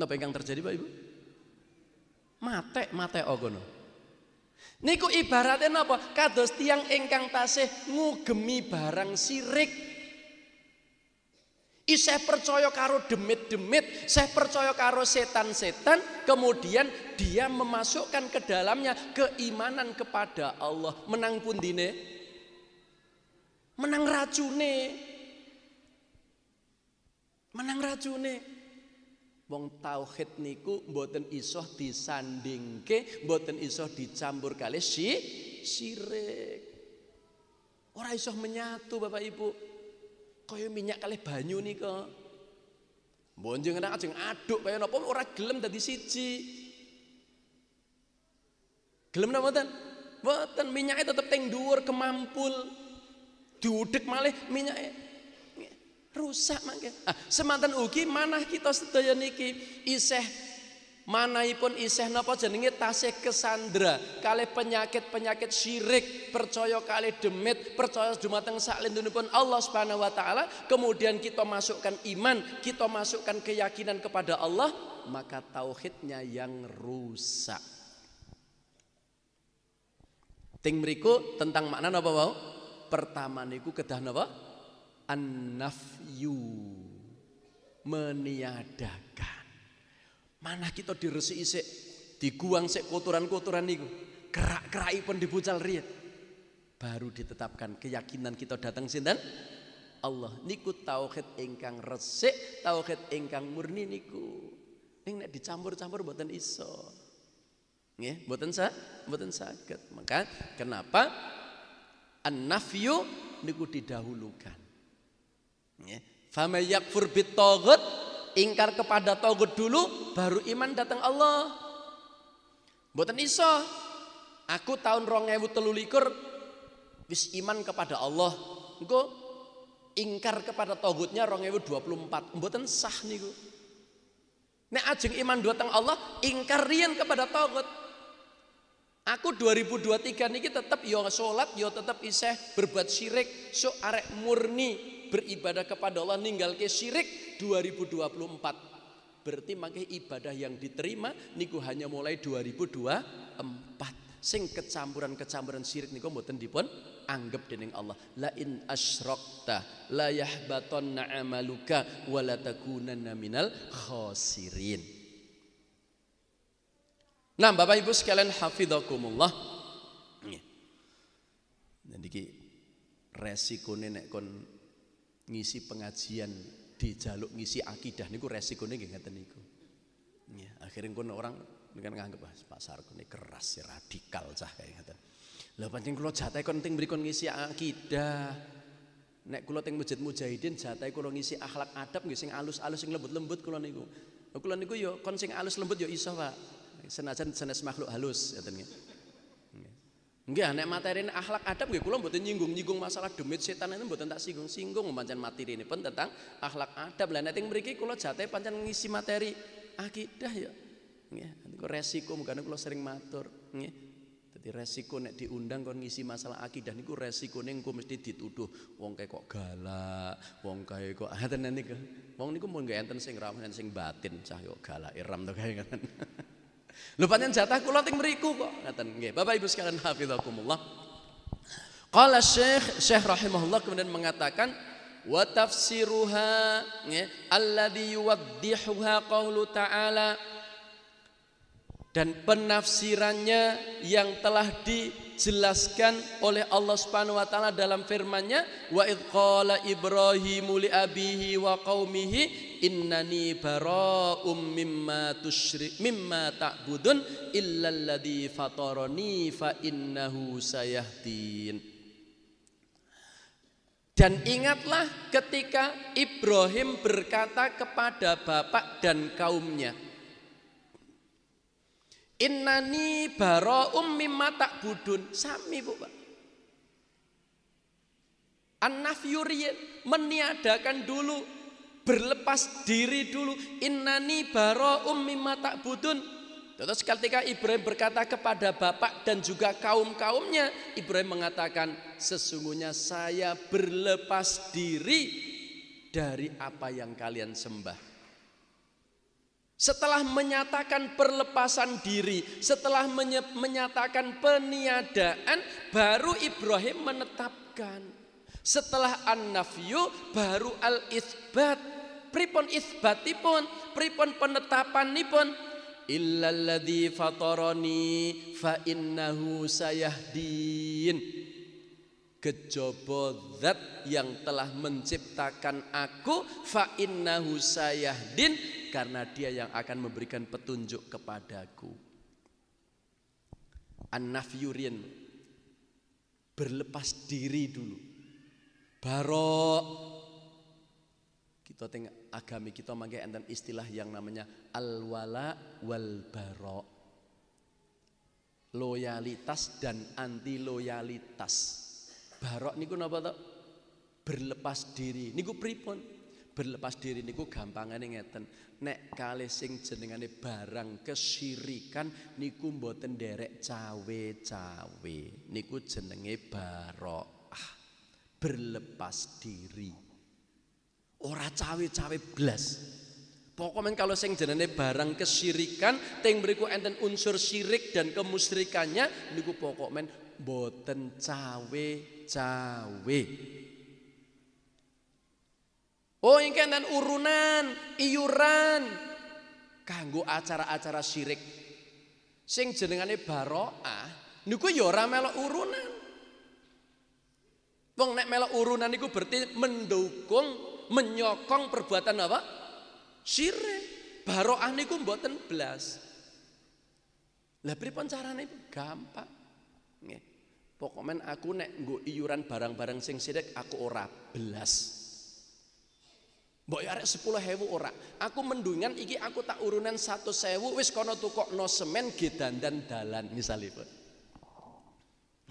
Napa yang terjadi Pak Ibu? Mate matek ogono. Niku ibaratnya napa? Kados tiang engkang tasih ngugemi barang sirik Isih percaya karo demit-demit, saya percaya karo setan-setan, kemudian dia memasukkan ke dalamnya keimanan kepada Allah. Menang pundine, menang racune, menang racune. Wong tauhid niku mboten isoh disandingke, mboten isoh dicampur kali si syirik. Ora isoh menyatu Bapak Ibu. Kaya minyak kali banyu nika. bonjeng nang ajeng aduk kaya napa ora gelem dadi siji. Gelem napa mboten? Mboten minyaknya tetap teng dhuwur kemampul. Diudhek malih minyaknya rusak mangke. Ah, semanten ugi manah kita sedaya niki iseh. Manaipun isih napa jenenge tasih kesandra kali penyakit-penyakit syirik, percaya kali demit, percaya dumateng sak lindunipun Allah Subhanahu wa taala, kemudian kita masukkan iman, kita masukkan keyakinan kepada Allah, maka tauhidnya yang rusak. Ting mriku tentang makna napa wau? Pertama niku kedah napa? An-nafyu meniadakan Mana kita diresi isik diguang sik kotoran-kotoran niku. Kerak-kerai pun dibucal riyen. Baru ditetapkan keyakinan kita datang sinten? Allah niku tauhid ingkang resik, tauhid ingkang murni niku. Ning nek dicampur-campur mboten iso. Nggih, mboten sa mboten saged. Maka kenapa an niku didahulukan. Nggih, yakfur bit ingkar kepada togut dulu baru iman datang Allah. Buatan iso. Aku tahun telulikur, wis iman kepada Allah. Engko ingkar kepada togutnya 24 Buatan sah niku. Nek ajeng iman datang Allah, ingkar rian kepada togut. Aku 2023 niki tetap yo ya sholat, yo ya tetap iseh berbuat syirik, so arek murni beribadah kepada Allah ninggal ke syirik 2024 berarti makai ibadah yang diterima niku hanya mulai 2024 sing kecampuran-kecampuran syirik niku mboten dipun anggap dening Allah la in asyrakta la yahbatanna amaluka wa la takunanna minal khasirin Nah, Bapak Ibu sekalian hafizakumullah. Nggih. Dan resiko nek kon ngisi pengajian di jaluk ngisi akidah niku resikonya nggih ngeten niku. Ya, akhirnya kono orang dengan nganggep ah, Pak Sarko ini keras ya, radikal cah kayak ngeten. Lah pancen kula jatahe kon ting ngisi akidah. Nek kula teng mujid Mujahidin jatai kula ngisi akhlak adab ngisi yang alus-alus yang lembut-lembut kula niku. nih niku yo kon sing alus lembut yo iso, Pak. Senajan senes makhluk halus ngeten nggih. Nggih, nek ini akhlak adab nggih kula mboten nyinggung-nyinggung masalah demit setan ini mboten tak singgung-singgung pancen ini pun tentang akhlak adab. Lah nek teng mriki kula jate pancen ngisi materi akidah ya. Nggih, niku resiko mungkin kula sering matur, nggih. Dadi resiko nek diundang kon ngisi masalah akidah niku resikone engko mesti dituduh wong kae kok galak, wong kae kok [LAUGHS] ngaten niku. Wong niku mung enten sing ramen sing batin cah kok galak iram to kae kan. [LAUGHS] Lho pancen jatah kula ting mriku kok. Ngaten nggih. Bapak Ibu sekalian hafizakumullah. Qala Syekh Syekh rahimahullah kemudian mengatakan wa tafsiruha nggih alladhi yuwaddihuha qaulu ta'ala dan penafsirannya yang telah dijelaskan oleh Allah Subhanahu wa taala dalam firman-Nya wa id qala ibrahimu li abihi wa qaumihi innani bara'um mimma tusyri mimma ta'budun illalladzi fatarani fa innahu sayahdin dan ingatlah ketika Ibrahim berkata kepada bapak dan kaumnya Innani bara'um mimma ta'budun sami Bu Pak An-nafyuriyin meniadakan dulu berlepas diri dulu innani baro ummi mata budun terus ketika Ibrahim berkata kepada bapak dan juga kaum-kaumnya Ibrahim mengatakan sesungguhnya saya berlepas diri dari apa yang kalian sembah setelah menyatakan perlepasan diri, setelah menyatakan peniadaan, baru Ibrahim menetapkan. Setelah an-nafyu baru al ithbat pripun isbatipun pripun penetapanipun illalladzi fatarani fa innahu sayahdin kejaba zat yang telah menciptakan aku fa innahu sayahdin karena dia yang akan memberikan petunjuk kepadaku an-nafyurin berlepas diri dulu barok kita tengok agami kita mangke enten istilah yang namanya alwala wal Loyalitas dan anti loyalitas. Barok niku napa to? Berlepas diri. Niku pripun? berlepas diri niku gampangane ngeten nek kali sing jenengane barang kesirikan niku mboten derek cawe-cawe niku jenenge ah berlepas diri Ora cawe-cawe belas. Pokoknya kalau sing jenenge barang kesyirikan, teng beriku enten unsur syirik dan kemusyrikannya, niku pokoknya boten cawe-cawe. Oh yang dan urunan, iuran, kanggo acara-acara syirik. Sing jenengane baroah niku ya ora melok urunan. Wong nek melok urunan niku berarti mendukung menyokong perbuatan apa? Syirik. Baroah niku mboten belas. Lah pripun carane? Gampang. Nggih. Pokoknya aku nek nggo iuran barang-barang sing sirik aku ora belas. Mbok ya arek 10.000 ora. Aku mendungan iki aku tak urunan satu sewu wis kono tukokno semen gedandan dalan misalipun.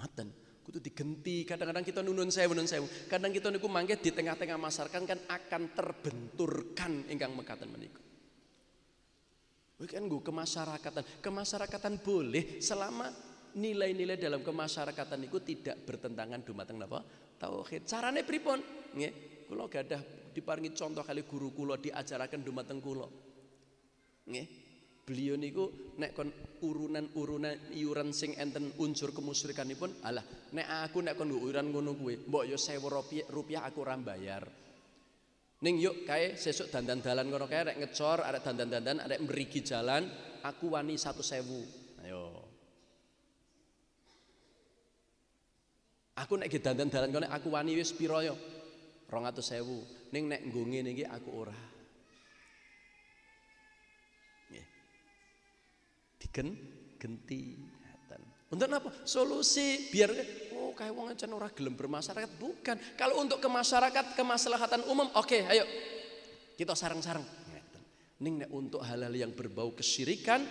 Maten kudu digenti. Kadang-kadang kita nunun sewu nunun sewu. Kadang kita niku mangke di tengah-tengah masyarakat kan akan terbenturkan ingkang mekaten meniku. kan gue kemasyarakatan, kemasyarakatan boleh selama nilai-nilai dalam kemasyarakatan itu tidak bertentangan dumateng napa tauhid. Carane pripun? Nggih, kula gadah diparingi contoh kali guru kula diajarakan dumateng kula. Nggih, beliau niku nek kon urunan-urunan iuran sing enten unsur pun alah nek aku nek kon iuran ngono kuwe mbok yo 1000 rupiah, rupiah aku ora bayar Ning yuk kae sesuk dandan-dalan kono kae rek ngecor, arek dandan-dandan, arek mrigi jalan, aku wani satu sewu Ayo. Aku nek dandan-dalan kono aku wani wis pira yo? 200.000. Ning nek nggo niki aku ora. digen genti untuk apa? Solusi biar oh kayak wong encen ora gelem bermasyarakat bukan. Kalau untuk ke masyarakat kemaslahatan umum oke okay, ayo kita sarang-sarang. Ning nek untuk halal yang berbau kesyirikan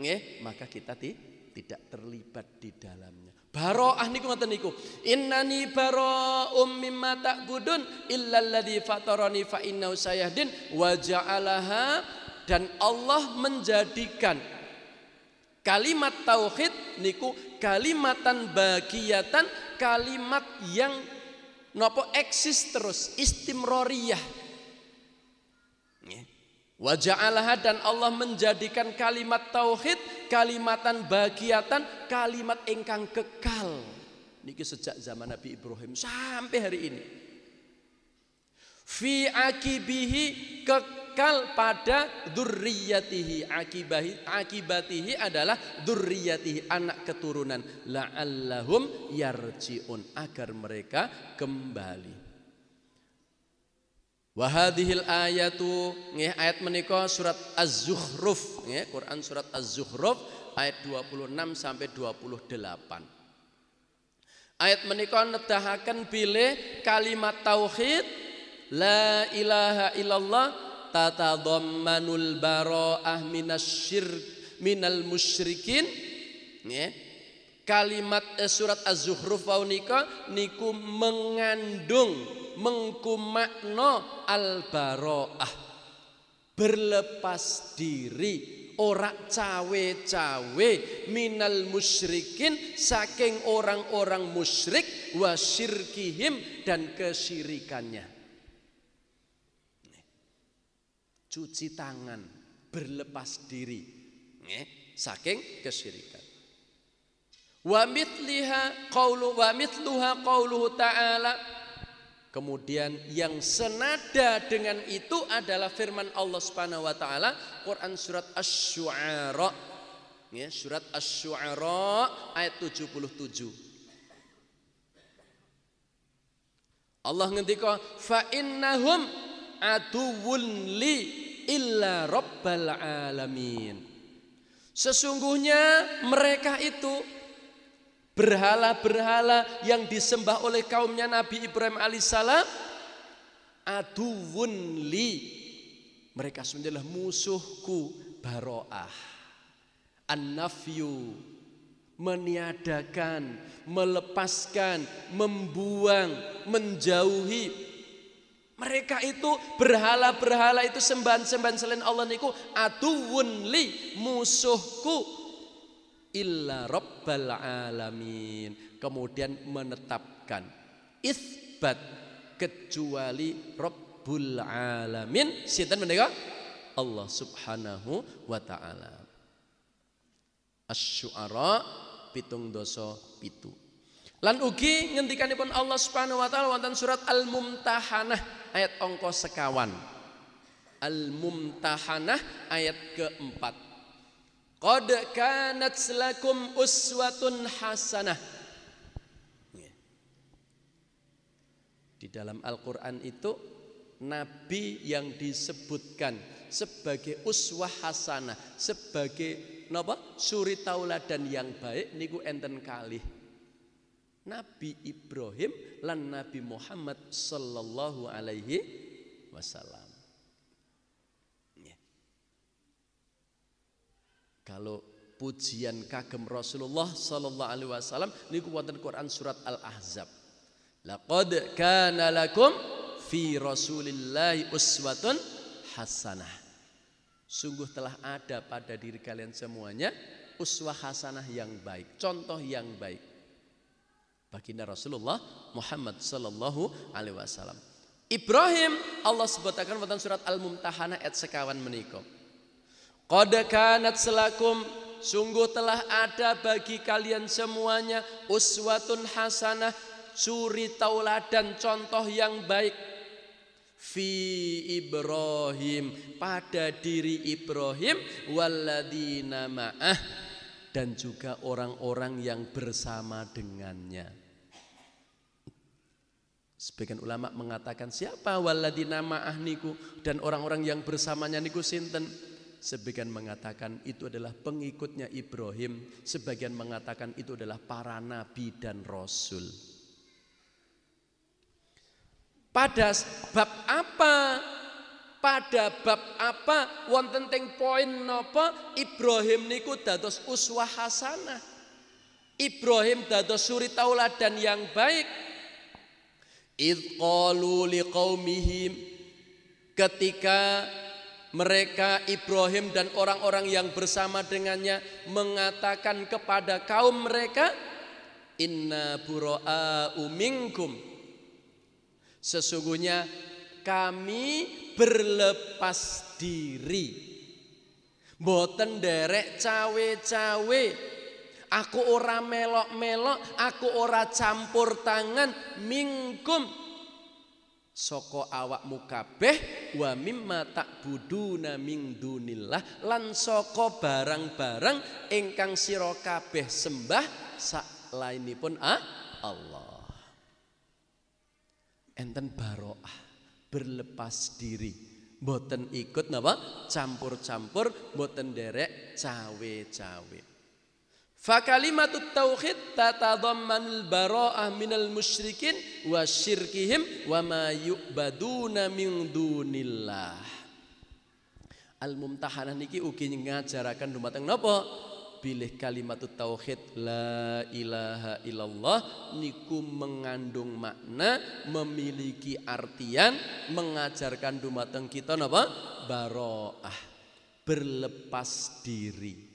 nggih maka kita ti, tidak terlibat di dalamnya. Baro'ah niku ngoten niku. Innani baro'um mimma ta'budun illal ladzi fatarani fa innahu sayahdin wa ja'alaha dan Allah menjadikan Kalimat tauhid niku kalimatan bagiatan kalimat yang nopo eksis terus istimroriyah. Allah ya. dan Allah menjadikan kalimat tauhid kalimatan bagiatan kalimat engkang kekal. Niki sejak zaman Nabi Ibrahim sampai hari ini. Fi akibihi kekal kekal pada durriyatihi akibahi akibatihi adalah durriyatihi anak keturunan la'allahum yarji'un agar mereka kembali Wa hadhil ayatu nggih ayat menika surat Az-Zukhruf nggih Quran surat Az-Zukhruf ayat 26 sampai 28. Ayat menika nedahaken bilih kalimat tauhid la ilaha illallah tatadhammanul bara'ah minasyirik minal musyrikin ya kalimat eh, surat az-zukhruf nika niku mengandung mengku makna al bara'ah berlepas diri ora cawe-cawe minal musyrikin saking orang-orang musyrik wasyirkihim dan kesyirikannya cuci tangan, berlepas diri Nge, saking kesyirikan. Wa mitliha qawlu wa mitluha qawluhu ta'ala Kemudian yang senada dengan itu adalah firman Allah Subhanahu wa taala Quran surat Asy-Syu'ara ya, surat Asy-Syu'ara ayat 77. Allah ngendika fa innahum aduwun li illa rabbal alamin. Sesungguhnya mereka itu berhala-berhala yang disembah oleh kaumnya Nabi Ibrahim alaihissalam aduwun li mereka sebenarnya musuhku baroah annafyu meniadakan melepaskan membuang menjauhi mereka itu berhala-berhala itu sembahan-sembahan selain Allah niku aduun li musuhku illa rabbal alamin. Kemudian menetapkan isbat kecuali rabbul alamin. Sinten menika? Allah Subhanahu wa taala. Asy-Syu'ara pitung dosa pitu. Lan ugi ngendikanipun Allah Subhanahu wa taala wonten surat Al-Mumtahanah ayat ongko sekawan. Al-Mumtahanah ayat keempat. Qad kanat lakum uswatun hasanah. Di dalam Al-Quran itu Nabi yang disebutkan sebagai uswah hasanah, sebagai napa suri tauladan yang baik niku enten kalih. Nabi Ibrahim dan Nabi Muhammad sallallahu alaihi wasallam. Ya. Kalau pujian kagem Rasulullah sallallahu alaihi wasallam niku wonten Quran surat Al-Ahzab. Laqad kana lakum fi Rasulillahi uswatun hasanah. Sungguh telah ada pada diri kalian semuanya uswah hasanah yang baik, contoh yang baik baginda Rasulullah Muhammad sallallahu alaihi wasallam. Ibrahim Allah sebutakan wonten surat Al-Mumtahanah ayat sekawan menika. Qad kanat selakum sungguh telah ada bagi kalian semuanya uswatun hasanah suri tauladan contoh yang baik fi Ibrahim pada diri Ibrahim waladina ma'ah dan juga orang-orang yang bersama dengannya. Sebagian ulama mengatakan siapa nama ahniku dan orang-orang yang bersamanya niku sinten. Sebagian mengatakan itu adalah pengikutnya Ibrahim. Sebagian mengatakan itu adalah para nabi dan rasul. Pada bab apa? Pada bab apa? Wonten teng poin nopo? Ibrahim niku dados uswah hasanah. Ibrahim dados suri tauladan yang baik ketika mereka Ibrahim dan orang-orang yang bersama dengannya mengatakan kepada kaum mereka inna buroa uminkum sesungguhnya kami berlepas diri boten derek cawe-cawe Aku ora melok-melok, aku ora campur tangan mingkum soko awakmu kabeh wa mimma ta'buduna min dunillah lan soko barang-barang ingkang sira kabeh sembah sak pun ah Allah. Enten baroah berlepas diri boten ikut napa campur-campur boten derek cawe-cawe Fakalimatut tauhid tatadhammanul bara'ah minal musyrikin wa syirkihim wa ma yu'baduna min dunillah. Al mumtahanah niki ugi ngajaraken dumateng napa? Bilih kalimat tauhid la ilaha illallah niku mengandung makna, memiliki artian, mengajarkan dumateng kita napa? Bara'ah, berlepas diri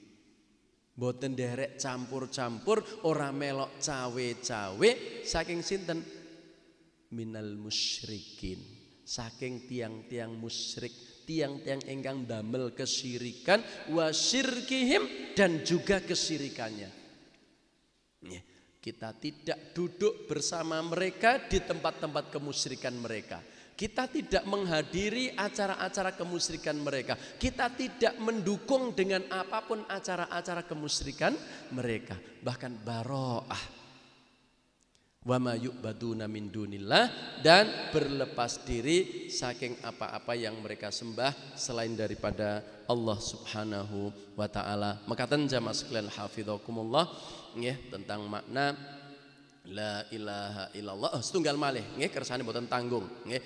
Boten derek campur-campur ora melok cawe-cawe saking sinten minal musyrikin saking tiang-tiang musyrik tiang-tiang enggang damel kesirikan wasirkihim dan juga kesirikannya kita tidak duduk bersama mereka di tempat-tempat kemusyrikan mereka kita tidak menghadiri acara-acara kemusyrikan mereka. Kita tidak mendukung dengan apapun acara-acara kemusyrikan mereka. Bahkan baroah. Wama yu'baduna min dunillah. Dan berlepas diri saking apa-apa yang mereka sembah selain daripada Allah subhanahu wa ta'ala. Maka tanja sekalian hafidhukumullah. Ya, tentang makna La ilaha illallah. Oh, setunggal malih. Ya, kersane buatan tanggung. Ya.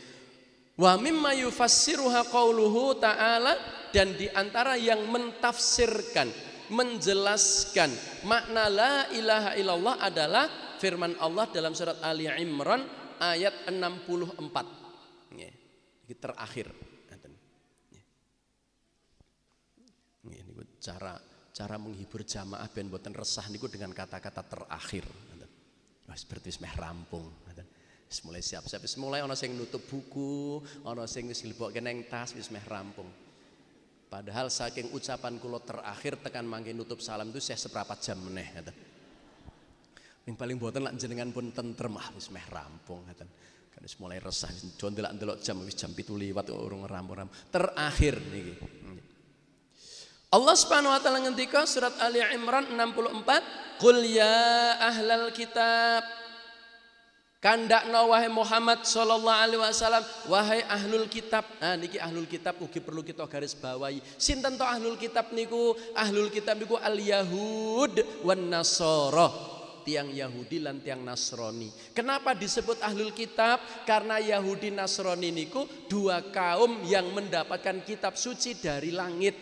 Wa mimma yufassiruha qauluhu ta'ala dan diantara yang mentafsirkan, menjelaskan makna la ilaha illallah adalah firman Allah dalam surat Ali Imran ayat 64. Ini terakhir. Ini cara cara menghibur jamaah ben boten resah niku dengan kata-kata terakhir. Wah, seperti semeh rampung. Wis mulai siap-siap, wis mulai ana sing nutup buku, ana sing wis glebokke neng tas wis meh rampung. Padahal saking ucapan kula terakhir tekan mangke nutup salam itu saya seprapat jam meneh ngaten Ning paling boten lak jenengan pun tentrem ah wis meh rampung ngaten Kan wis mulai resah jon delok delok jam wis jam 7 liwat urung rampung-rampung. Terakhir niki. Allah Subhanahu wa taala ngendika surat Ali Imran 64, "Qul ya ahlal kitab" no wahai Muhammad sallallahu alaihi wasallam wahai ahlul kitab. Nah niki ahlul kitab ugi perlu kita garis bawahi. Sinten to ahlul kitab niku? Ahlul kitab niku al Yahud wan Nasara. Tiang Yahudi lan tiang Nasrani. Kenapa disebut ahlul kitab? Karena Yahudi Nasrani niku dua kaum yang mendapatkan kitab suci dari langit.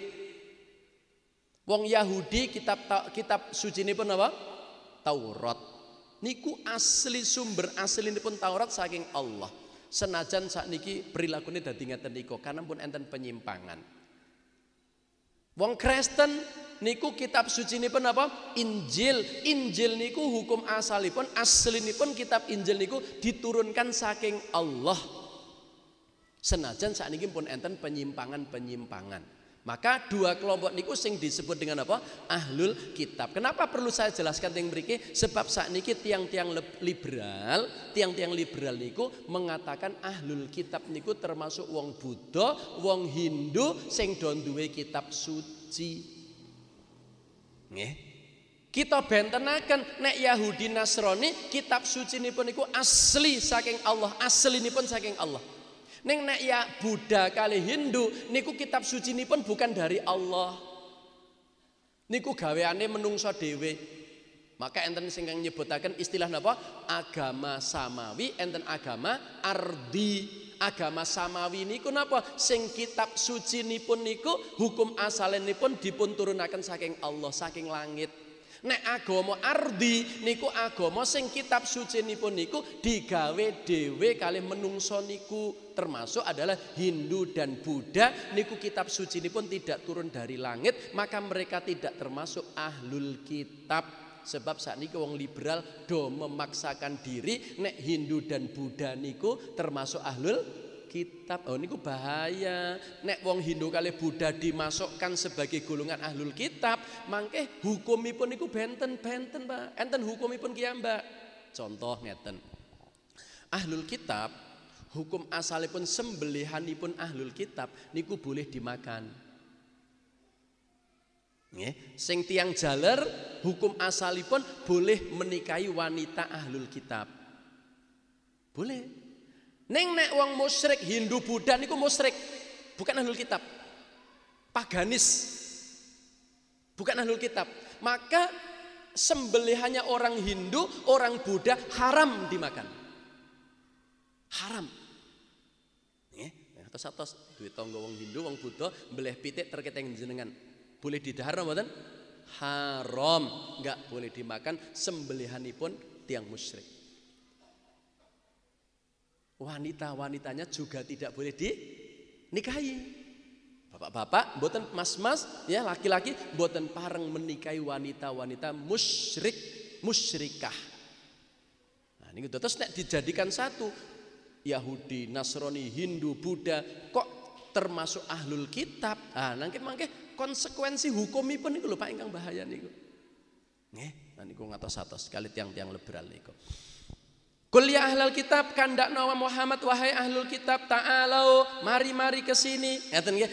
Wong Yahudi kitab kitab suci ini pun apa? Taurat niku asli sumber asli ini pun Taurat saking Allah. Senajan saat perilaku ini dah ngeten niku karena pun enten penyimpangan. Wong Kristen niku kitab suci ini pun apa? Injil. Injil niku hukum asal pun asli ini pun kitab Injil niku diturunkan saking Allah. Senajan saat niki pun enten penyimpangan-penyimpangan. Maka dua kelompok niku sing disebut dengan apa? Ahlul kitab. Kenapa perlu saya jelaskan yang berikut? Sebab saat niki tiang-tiang liberal, tiang-tiang liberal niku mengatakan ahlul kitab niku termasuk wong Buddha, wong Hindu sing donduwe duwe kitab suci. Nih. Kita bentenaken nek Yahudi Nasrani kitab suci nipun niku asli saking Allah, asli nipun saking Allah. Neng nek ya Buddha kali Hindu niku kitab suci ini pun bukan dari Allah. Niku gaweane menungso dewe. Maka enten sing nyebutaken istilah napa? Agama samawi enten agama ardi. Agama samawi niku napa? Sing kitab suci nipun niku hukum pun dipun turunaken saking Allah, saking langit. Nek agomo ardi niku agomo, sing kitab suci nipun niku digawe dw kali menungso niku termasuk adalah Hindu dan Buddha niku kitab suci nipun tidak turun dari langit maka mereka tidak termasuk ahlul kitab sebab saat ini wong liberal do memaksakan diri nek Hindu dan Buddha niku termasuk ahlul kitab. Oh ini niku bahaya. Nek wong Hindu kali Buddha dimasukkan sebagai golongan ahlul kitab, mangke hukumipun niku benten-benten, Pak. Enten hukumipun mbak. Contoh ngeten. Ahlul kitab hukum asalipun sembelihanipun ahlul kitab niku boleh dimakan. Nggih, sing tiang jaler hukum asalipun boleh menikahi wanita ahlul kitab. Boleh. Neng nek wong musyrik Hindu Buddha niku musyrik, bukan ahlul kitab. Paganis. Bukan ahlul kitab. Maka sembelihannya orang Hindu, orang Buddha haram dimakan. Haram. Nggih, ya, atos duit tangga wong Hindu, wong Buddha mbelih pitik terketeng jenengan. Boleh didahar mboten? Haram, enggak boleh dimakan sembelihanipun tiang musyrik wanita-wanitanya juga tidak boleh dinikahi. Bapak-bapak, buatan mas-mas, ya laki-laki, buatan pareng menikahi wanita-wanita musyrik, musyrikah. Nah, ini terus nek dijadikan satu Yahudi, Nasrani, Hindu, Buddha, kok termasuk ahlul kitab. Ah, nangke mangke konsekuensi hukumipun niku lho Pak ingkang bahaya niku. Nggih, nah niku ngatos-atos sekali tiang-tiang liberal niku. Kuliah ya ahlul ahlal kitab kandak nawa Muhammad wahai ahlul kitab ta'alau mari-mari ke sini.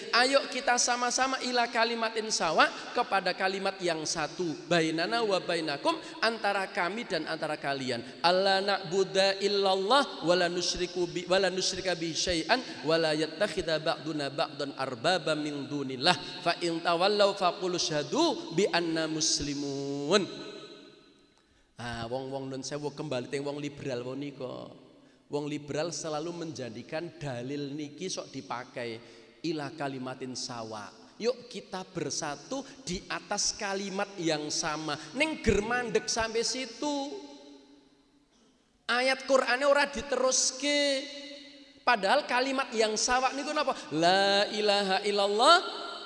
Ayo kita sama-sama ila kalimat insawa kepada kalimat yang satu bainana wa bainakum antara kami dan antara kalian. Allah na'budu illallah wala nusyriku bi wala nusyrika bi syai'an wala yattakhidha ba'duna ba'dan arbaba min dunillah fa in tawallau faqul syahadu bi anna muslimun. Ah, wong-wong nun sewo kembali teng wong liberal Wong niko. Wong liberal selalu menjadikan dalil niki sok dipakai ilah kalimatin sawa. Yuk kita bersatu di atas kalimat yang sama. Neng germandek sampai situ. Ayat Qurannya ora diteruske. Padahal kalimat yang sawa niku napa? La ilaha illallah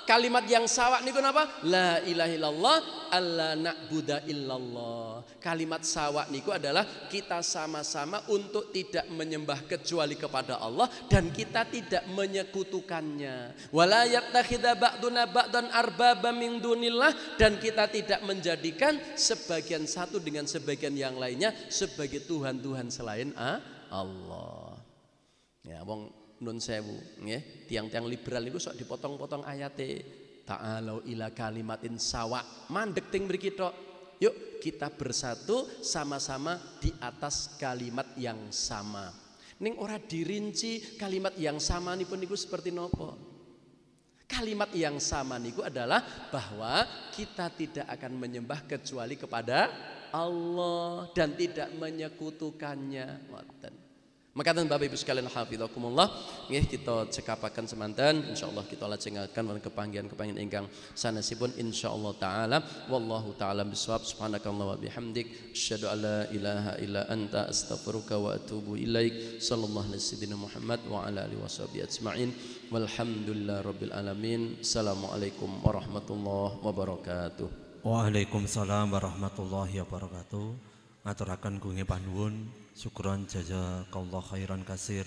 kalimat yang sawak niku napa? La ilaha illallah alla na'budu illallah. Kalimat sawak niku adalah kita sama-sama untuk tidak menyembah kecuali kepada Allah dan kita tidak menyekutukannya. Wala yattakhidha ba'duna ba'dan arbaba min dunillah dan kita tidak menjadikan sebagian satu dengan sebagian yang lainnya sebagai tuhan-tuhan selain ah, Allah. Ya, wong nun sewu nggih tiang-tiang liberal itu sok dipotong-potong ayate ta'alau ila kalimatin sawa mandek ting mriki tok yuk kita bersatu sama-sama di atas kalimat yang sama ning ora dirinci kalimat yang sama pun niku seperti nopo Kalimat yang sama niku adalah bahwa kita tidak akan menyembah kecuali kepada Allah dan tidak menyekutukannya. Ngoten. Mekaten Bapak Ibu sekalian hafizakumullah nggih kita cekapaken semanten insyaallah kita lajengaken wonten kepanggihan-kepanggihan ingkang sanesipun insyaallah taala wallahu taala bisawab subhanakallah wa bihamdik asyhadu alla ilaha illa anta astaghfiruka wa atubu ilaik sallallahu alaihi Wasallam. Muhammad wa ala alihi washabi ajmain walhamdulillah alamin assalamualaikum warahmatullahi wabarakatuh Waalaikumsalam warahmatullahi wabarakatuh ngaturaken kuwi panduun. Syukron jazakallah khairan kasir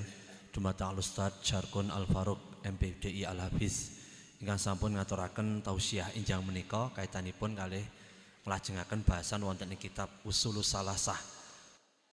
Dumata Al-Ustaz Jarkun Al-Faruq MPDI Al-Hafiz Ingkang sampun ngaturaken tausiah injang menika kaitanipun kalih nglajengaken bahasan wonten ing kitab Usulus Salasah